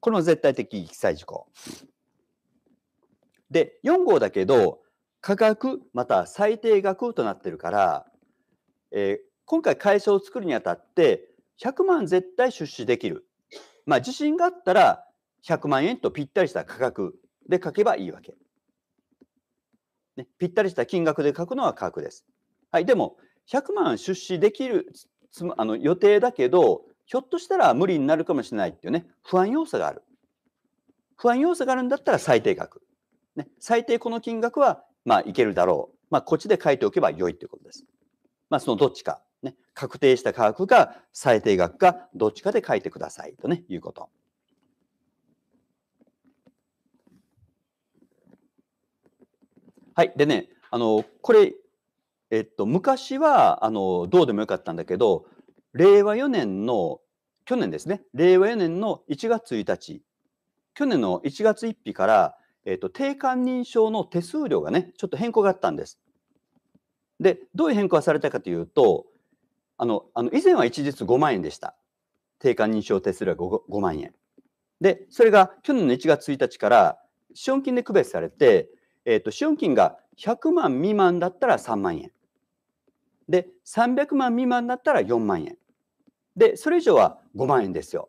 A: これも絶対的記載事項。で、4号だけど、価格また最低額となってるから、えー、今回会社を作るにあたって100万絶対出資できる。まあ自信があったら100万円とぴったりした価格で書けばいいわけ。ね、ぴったりした金額で書くのは価格です。はい、でも100万出資できるあの予定だけどひょっとしたら無理になるかもしれないっていうね、不安要素がある。不安要素があるんだったら最低額。ね、最低この金額は、まあ、いけるだろう。まあ、こっちで書いておけば良いということです。まあ、そのどっちか。ね、確定した価格か最低額かどっちかで書いてくださいとね、いうこと。はい。でね、あの、これ、えっと、昔は、あの、どうでもよかったんだけど、令和4年の、去年ですね、令和4年の1月1日、去年の1月1日から、えっと、定款認証の手数料がね、ちょっと変更があったんです。で、どういう変更がされたかというと、あの、あの以前は一律5万円でした。定款認証手数料が 5, 5万円。で、それが去年の1月1日から、資本金で区別されて、えっと、資本金が100万未満だったら3万円。で、300万未満だったら4万円。で、それ以上は5万円ですよ。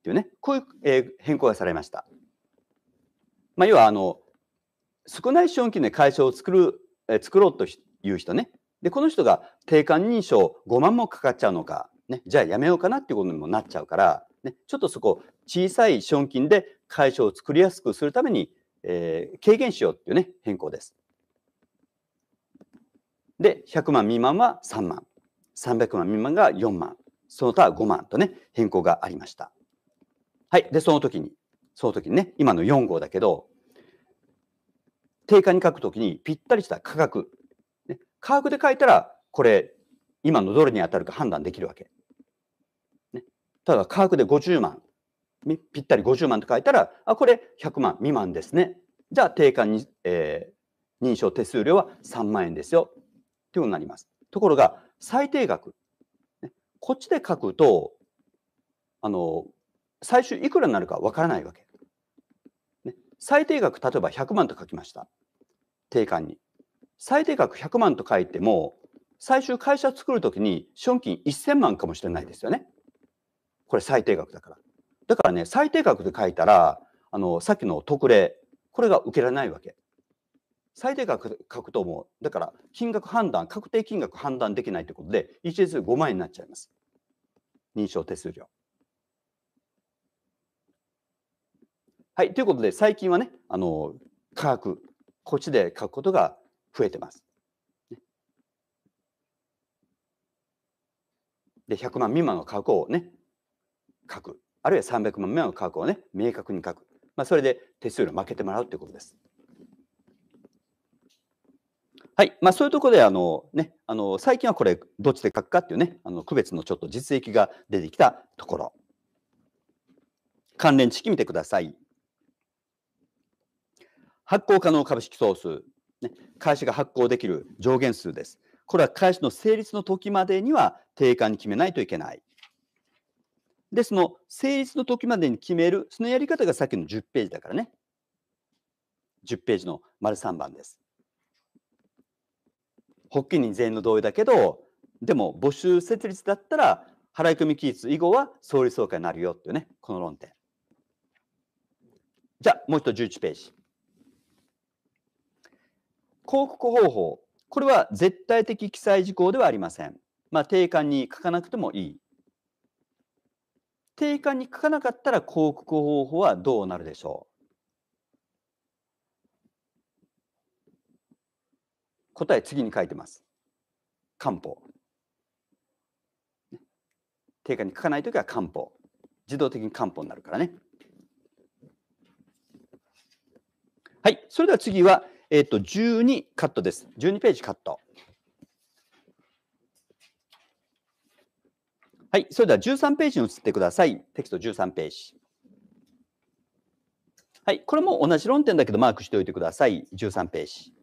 A: っていうね、こういう、えー、変更がされました。まあ、要は、あの、少ない資本金で会社を作る、えー、作ろうという人ね。で、この人が定款認証5万もかかっちゃうのか、ね、じゃあやめようかなっていうことにもなっちゃうから、ね、ちょっとそこ、小さい資本金で会社を作りやすくするために、えー、軽減しようっていうね、変更です。で、100万未満は3万、300万未満が4万、その他は5万とね、変更がありました。はい。で、その時に、その時にね、今の4号だけど、定価に書くときにぴったりした価格、ね、価格で書いたら、これ、今のどれに当たるか判断できるわけ。ね、ただ、価格で50万、ぴったり50万と書いたら、あ、これ100万未満ですね。じゃあ、定価に、えー、認証手数料は3万円ですよ。というようになります。ところが、最低額、こっちで書くと、あの、最終いくらになるかわからないわけ。最低額、例えば100万と書きました。定款に。最低額100万と書いても、最終会社作るときに資本金1000万かもしれないですよね。これ最低額だから。だからね、最低額で書いたら、あの、さっきの特例、これが受けられないわけ。最低額書くともう、だから金額判断、確定金額判断できないということで、一律5万円になっちゃいます。認証手数料。はい、ということで、最近はね、あの価格、こっちで書くことが増えてます。で、100万未満の価格をね、書く。あるいは300万未満の価格をね、明確に書く。まあ、それで手数料負けてもらうということです。はい、まあ、そういうところであの、ね、あの最近はこれどっちで書くかっていうねあの区別のちょっと実益が出てきたところ関連知識見てください発行可能株式総数、ね、会社が発行できる上限数ですこれは会社の成立の時までには定価に決めないといけないでその成立の時までに決めるそのやり方がさっきの10ページだからね10ページの丸3番です発起人全員の同意だけど、でも募集設立だったら、払い込み期日以後は総理総会になるよっていうね、この論点。じゃあ、もう一度11ページ。広告方法。これは絶対的記載事項ではありません。まあ、定款に書かなくてもいい。定款に書かなかったら広告方法はどうなるでしょう答え次に書いてます。漢方。定価に書かないときは漢方。自動的に漢方になるからね。はい。それでは次は、えっ、ー、と、12カットです。12ページカット。はい。それでは13ページに移ってください。テキスト13ページ。はい。これも同じ論点だけどマークしておいてください。13ページ。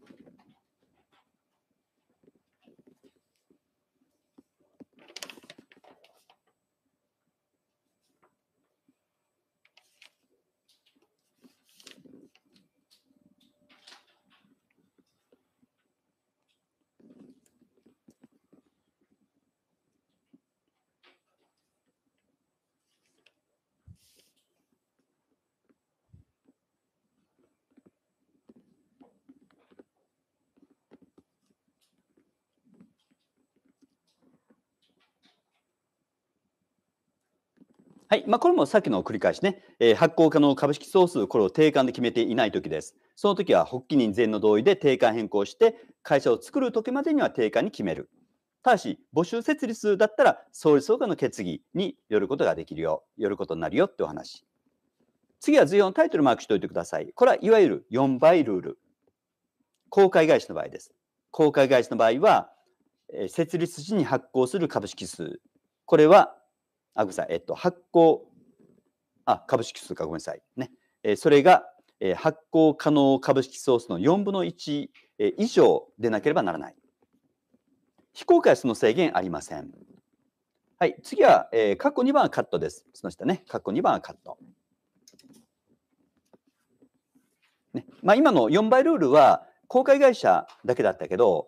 A: はい、まあ、これもさっきの繰り返しね、えー、発行可能株式総数、これを定款で決めていないときです。その時は、発起人全員の同意で定款変更して、会社を作る時までには定款に決める。ただし、募集設立だったら、創立総会の決議によることができるよ、よることになるよってお話。次は図4のタイトルマークしておいてください。これはいわゆる4倍ルール。公開会社の場合です。公開会社の場合は、え設立時に発行する株式数。これはあ、ごめんなさい、えっと、発行、あ、株式数か、ごめんなさい。ね。えそれが、え発行可能株式総数の4分の1、え以上でなければならない。非公開数の制限ありません。はい、次は、えー、括弧2番はカットです。その下ね、括弧2番はカット。ねまあ、今の4倍ルールは公開会社だけだったけど、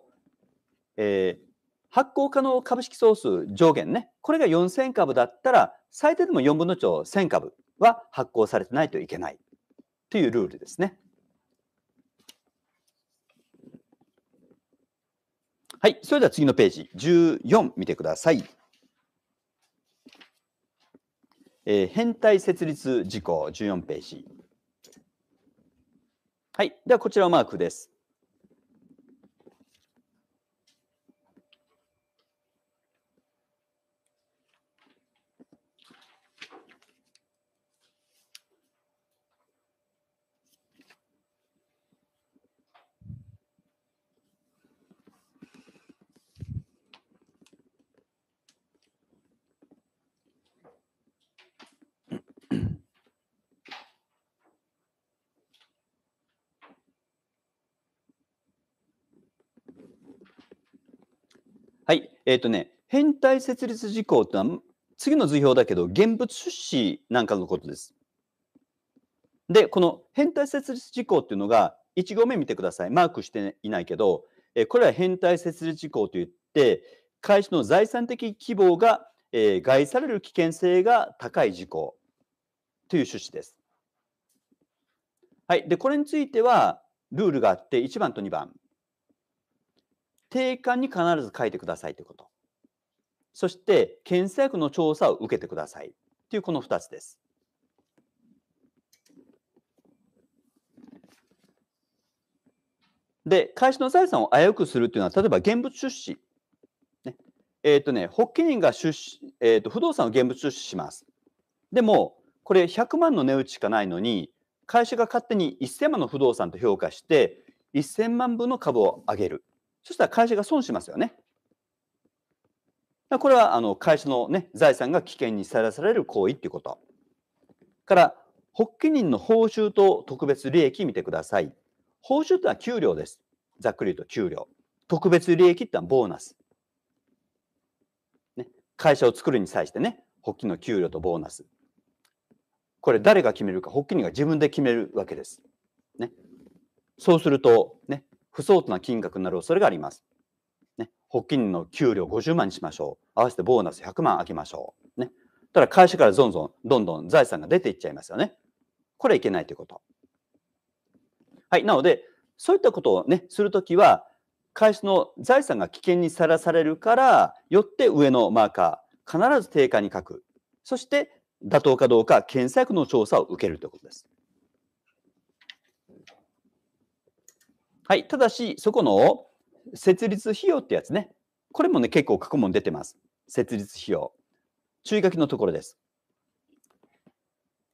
A: えー、発行可能株式総数上限ね、これが4000株だったら、最低でも4分の1を1000株は発行されてないといけないというルールですね。はい、それでは次のページ、14見てください。えー、変態設立事項14ページ。はい、ではこちらをマークです。えっ、ー、とね、変態設立事項いうのは、次の図表だけど、現物出資なんかのことです。で、この変態設立事項というのが、1行目見てください。マークしていないけど、えこれは変態設立事項といって、会社の財産的規模が、え害される危険性が高い事項という趣旨です。はい。で、これについては、ルールがあって、1番と2番。定款に必ず書いてくださいということ。そして、検査薬の調査を受けてくださいというこの2つです。で、会社の財産を危うくするというのは、例えば現物出資。ね、えっ、ー、とね、保険人が出資、えーと、不動産を現物出資します。でも、これ100万の値打ちしかないのに、会社が勝手に1000万の不動産と評価して、1000万分の株を上げる。そしたら会社が損しますよね。これはあの会社の、ね、財産が危険にさらされる行為っていうこと。から、発起人の報酬と特別利益見てください。報酬というのは給料です。ざっくり言うと給料。特別利益ってのはボーナス。ね、会社を作るに際してね、発起の給料とボーナス。これ誰が決めるか、発起人が自分で決めるわけです。ね、そうすると、ね、不相当な金額になる恐れがあります。ね、保険の給料50万にしましょう。合わせてボーナス100万開げましょう。ね、ただ会社からどんどん、どんどん財産が出ていっちゃいますよね。これはいけないということ。はい。なので、そういったことをね、するときは、会社の財産が危険にさらされるから、よって上のマーカー、必ず定価に書く。そして、妥当かどうか、検査薬の調査を受けるということです。はい。ただし、そこの設立費用ってやつね。これもね、結構過去問出てます。設立費用。注意書きのところです。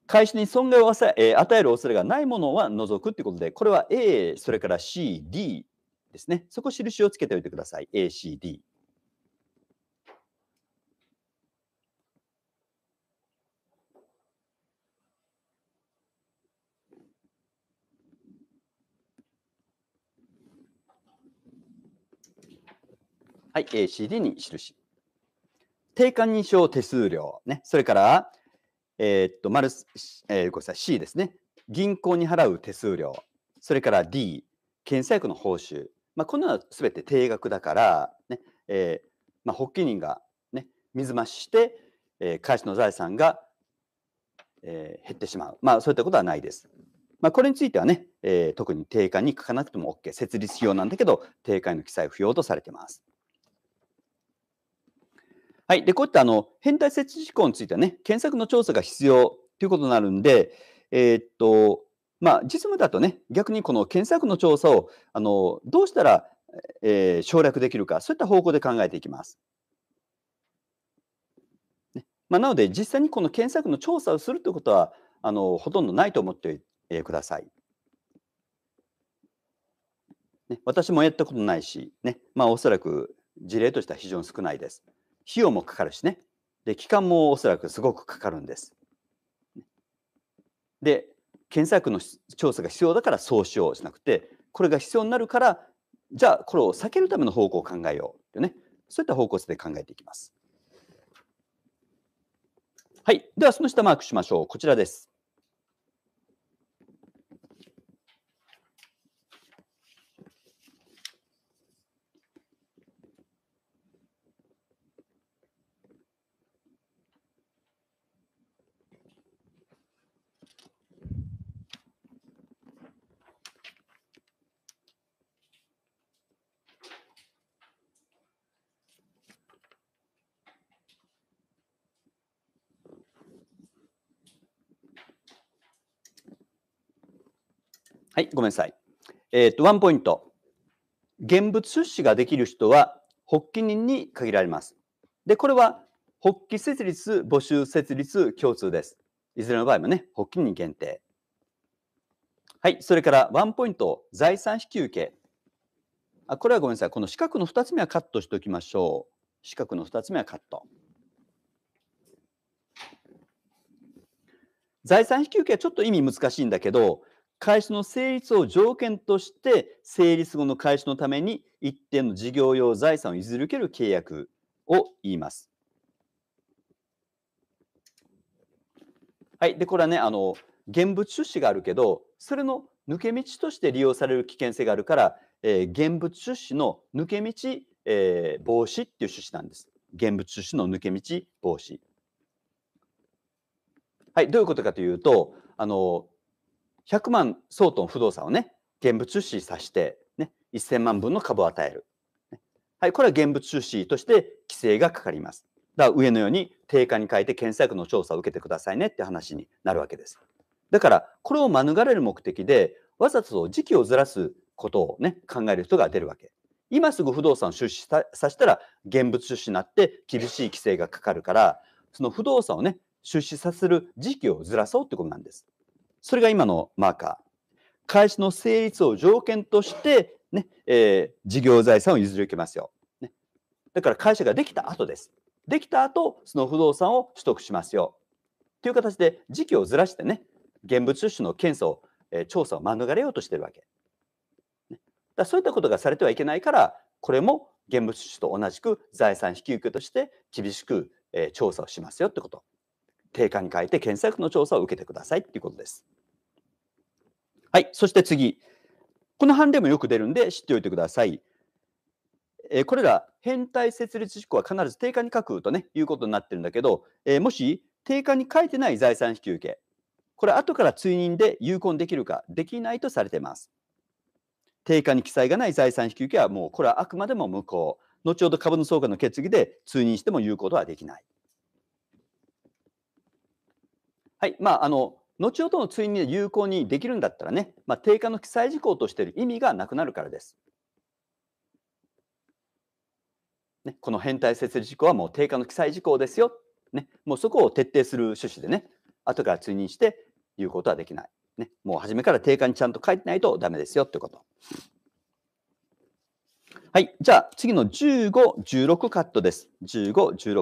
A: 会社に損害を与える恐れがないものは除くということで、これは A、それから C、D ですね。そこ印をつけておいてください。A、C、D。はい、ACD に印。定款認証手数料。ね。それから、えー、っと、丸、えー、ごめんなさい、C ですね。銀行に払う手数料。それから D、検査薬の報酬。まあ、このようなすべて定額だから、ね、えー、まあ、発起人が、ね、水増しして、えー、会社の財産が、えー、減ってしまう。まあ、そういったことはないです。まあ、これについてはね、えー、特に定価に書かなくても OK。設立費用なんだけど、定価の記載不要とされています。はい。で、こういったあの変態設置事項についてはね、検索の調査が必要ということになるんで、えー、っと、まあ、実務だとね、逆にこの検索の調査をあのどうしたら、えー、省略できるか、そういった方向で考えていきます。ねまあ、なので、実際にこの検索の調査をするということはあのほとんどないと思ってください。ね、私もやったことないし、ねまあ、おそらく事例としては非常に少ないです。費用もかかるしね。で、期間もおそらくすごくかかるんです。で、検索の調査が必要だからそうしようじゃなくて、これが必要になるから、じゃあこれを避けるための方向を考えようってね、そういった方向性で考えていきます。はい。では、その下マークしましょう。こちらです。はい、ごめんなさい。えっ、ー、と、ワンポイント。現物出資ができる人は、発起人に限られます。で、これは、発起設立、募集設立共通です。いずれの場合もね、発起人限定。はい、それからワンポイント、財産引受あ。これはごめんなさい、この四角の2つ目はカットしておきましょう。四角の2つ目はカット。財産引受はちょっと意味難しいんだけど、開始の成立を条件として成立後の開始のために一定の事業用財産を譲り受ける契約を言います。はい、でこれはねあの現物出資があるけどそれの抜け道として利用される危険性があるから、えー、現物出資の抜け道、えー、防止っていう趣旨なんです。現物出資の抜け道防止。はい、どういうことかというとあの100万相当の不動産をね、現物出資させて、ね、1000万分の株を与える。はい、これは現物出資として規制がかかります。だから上のように定価に変えて検査薬の調査を受けてくださいねって話になるわけです。だからこれを免れる目的でわざと時期をずらすことをね考える人が出るわけ。今すぐ不動産を出資させたら現物出資になって厳しい規制がかかるからその不動産をね出資させる時期をずらそうってことなんです。それが今のマーカー。開始の成立を条件として、ねえー、事業財産を譲り受けますよ、ね。だから会社ができた後です。できた後、その不動産を取得しますよ。という形で時期をずらしてね、現物出資の検査を、えー、調査を免れようとしてるわけ。ね、だそういったことがされてはいけないから、これも現物出資と同じく財産引き受けとして厳しく、えー、調査をしますよってこと。定価に変えて検索の調査を受けてくださいっていうことです。はい、そして次。この判例もよく出るんで知っておいてください。えー、これら変態設立事項は必ず定価に書くとねいうことになってるんだけど、えー、もし定価に書いてない財産引き受け、これ後から追認で有効にできるかできないとされています。定価に記載がない財産引き受けはもうこれはあくまでも無効。後ほど株の総価の決議で通認しても有効とはできない。はい、まあ、あの、後ほどの追認で有効にできるんだったらね、まあ、定価の記載事項としている意味がなくなるからです。ね、この変態設立事項はもう定価の記載事項ですよ。ね、もうそこを徹底する趣旨でね、後から追認して言うことはできない。ね、もう初めから定価にちゃんと書いてないとだめですよってこと。はい、じゃあ次の15、16カットです。15、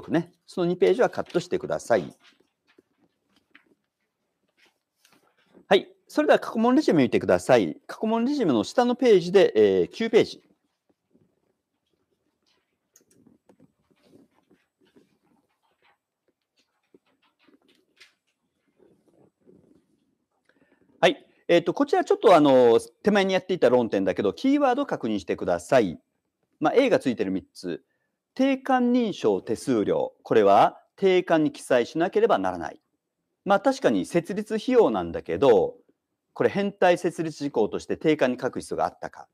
A: 16ね。その2ページはカットしてください。それでは過去問レジュメ見てください。過去問レジュメの下のページで、えー、9ページ。はい。えっ、ー、と、こちらちょっとあの、手前にやっていた論点だけど、キーワード確認してください。まあ、A がついてる3つ。定款認証手数料。これは定款に記載しなければならない。まあ確かに設立費用なんだけど、これ変態設立事項として定款に書く必要があったか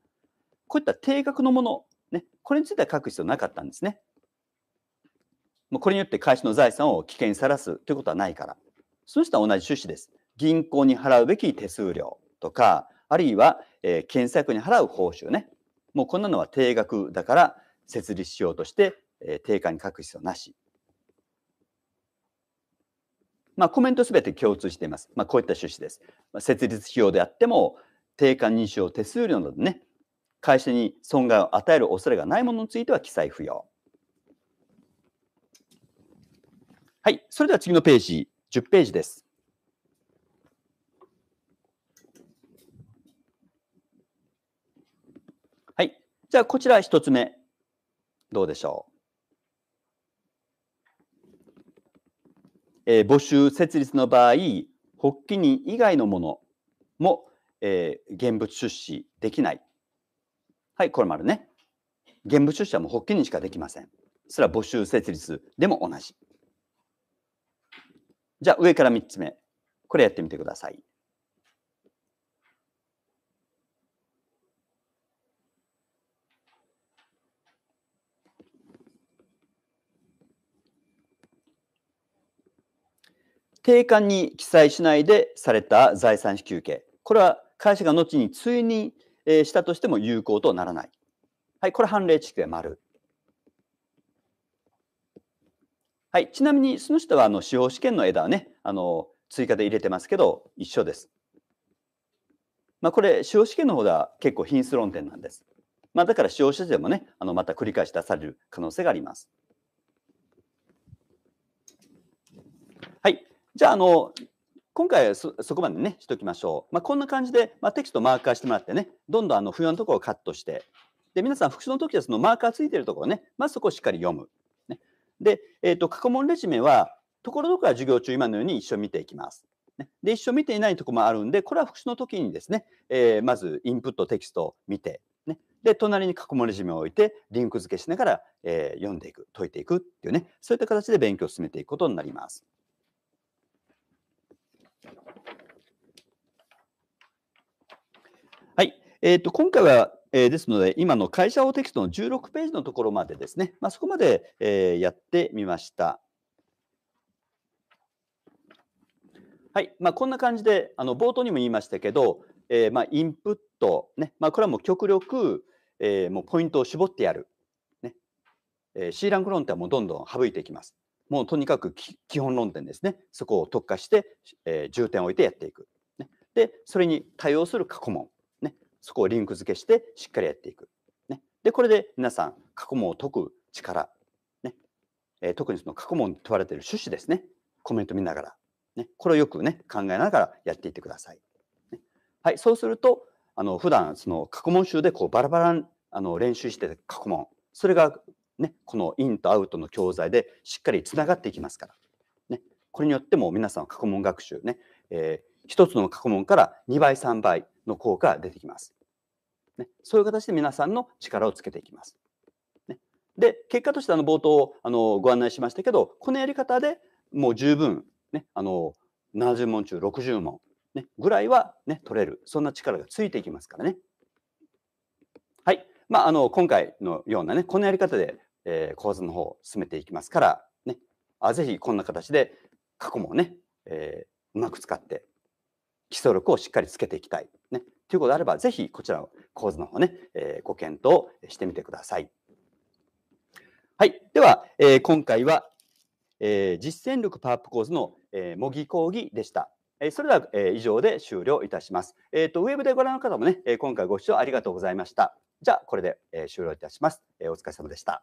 A: こういった定額のもの、ね、これについては書く必要なかったんですね。これによって会社の財産を危険にさらすということはないから。その人は同じ趣旨です。銀行に払うべき手数料とか、あるいは、えー、検索に払う報酬ね。もうこんなのは定額だから設立しようとして、えー、定価に書く必要なし。まあ、コメントすべて共通しています。まあ、こういった趣旨です。まあ、設立費用であっても、定価認証手数料などね、会社に損害を与える恐れがないものについては記載不要。はい、それでは次のページ、10ページです。はい、じゃあこちら1つ目、どうでしょう。えー、募集設立の場合、発起人以外のものも、えー、現物出資できない。はい、これもあるね。現物出資はもう発起人しかできません。それは募集設立でも同じ。じゃあ上から3つ目。これやってみてください。定款に記載しないでされた財産支給刑。これは会社が後に追認したとしても有効とならない。はい、これ判例地区で丸。はい、ちなみにその人はあの司法試験の枝はね、あの追加で入れてますけど、一緒です。まあ、これ、司法試験の方では結構品質論点なんです。まあ、だから司法書士でもね、あのまた繰り返し出される可能性があります。はい、じゃあ、あの、今回はそこまでね、しときましょう。まあ、こんな感じで、まあ、テキストマーカーしてもらってね、どんどんあの不要なところをカットして、で、皆さん、復習の時はそのマーカーついてるところね、まずそこをしっかり読む。ね、で、えっ、ー、と、過去問レジュメは、ところどころ授業中、今のように一緒見ていきます。ね、で、一緒見ていないとこもあるんで、これは復習の時にですね、えー、まずインプットテキストを見て、ね、で、隣に過去問レジュメを置いて、リンク付けしながら、えー、読んでいく、解いていくっていうね、そういった形で勉強を進めていくことになります。えっ、ー、と、今回は、えー、ですので、今の会社法テキストの16ページのところまでですね、まあ、そこまで、えー、やってみました。はい、まあ、こんな感じで、あの冒頭にも言いましたけど、えー、まあ、インプット、ね、まあ、これはもう極力、えもうポイントを絞ってやる。ね、え C ランク論点はもうどんどん省いていきます。もうとにかく基本論点ですね。そこを特化して、え重点を置いてやっていく。ね、で、それに対応する過去問。そこをリンク付けしてしっかりやっていく。ね、で、これで皆さん、過去問を解く力、ねえー、特にその過去問に問われている趣旨ですね、コメント見ながら、ね、これをよくね、考えながらやっていってください。ね、はい、そうすると、あの普段その過去問集でこうバラバラあの練習して過去問、それが、ね、このインとアウトの教材でしっかりつながっていきますから、ね、これによっても皆さん過去問学習ね、えー1つの過去問から2倍、3倍の効果が出てきます。ね、そういう形で皆さんの力をつけていきます。ね、で、結果としてあの冒頭あのご案内しましたけど、このやり方でもう十分、ね、あの70問中60問、ね、ぐらいは、ね、取れる、そんな力がついていきますからね。はい。まあ、あの今回のようなね、このやり方で、えー、講座の方を進めていきますから、ね、あぜひこんな形で過去をね、えー、うまく使って基礎力をしっかりつけていきたい。ね。ということであれば、ぜひこちらの構図の方ね、えー、ご検討してみてください。はい。では、えー、今回は、えー、実践力パワーアップ構図の、え模擬講義でした。えそれでは、え以上で終了いたします。えっ、と、ウェブでご覧の方もね、え今回ご視聴ありがとうございました。じゃあ、これで、え終了いたします。えお疲れ様でした。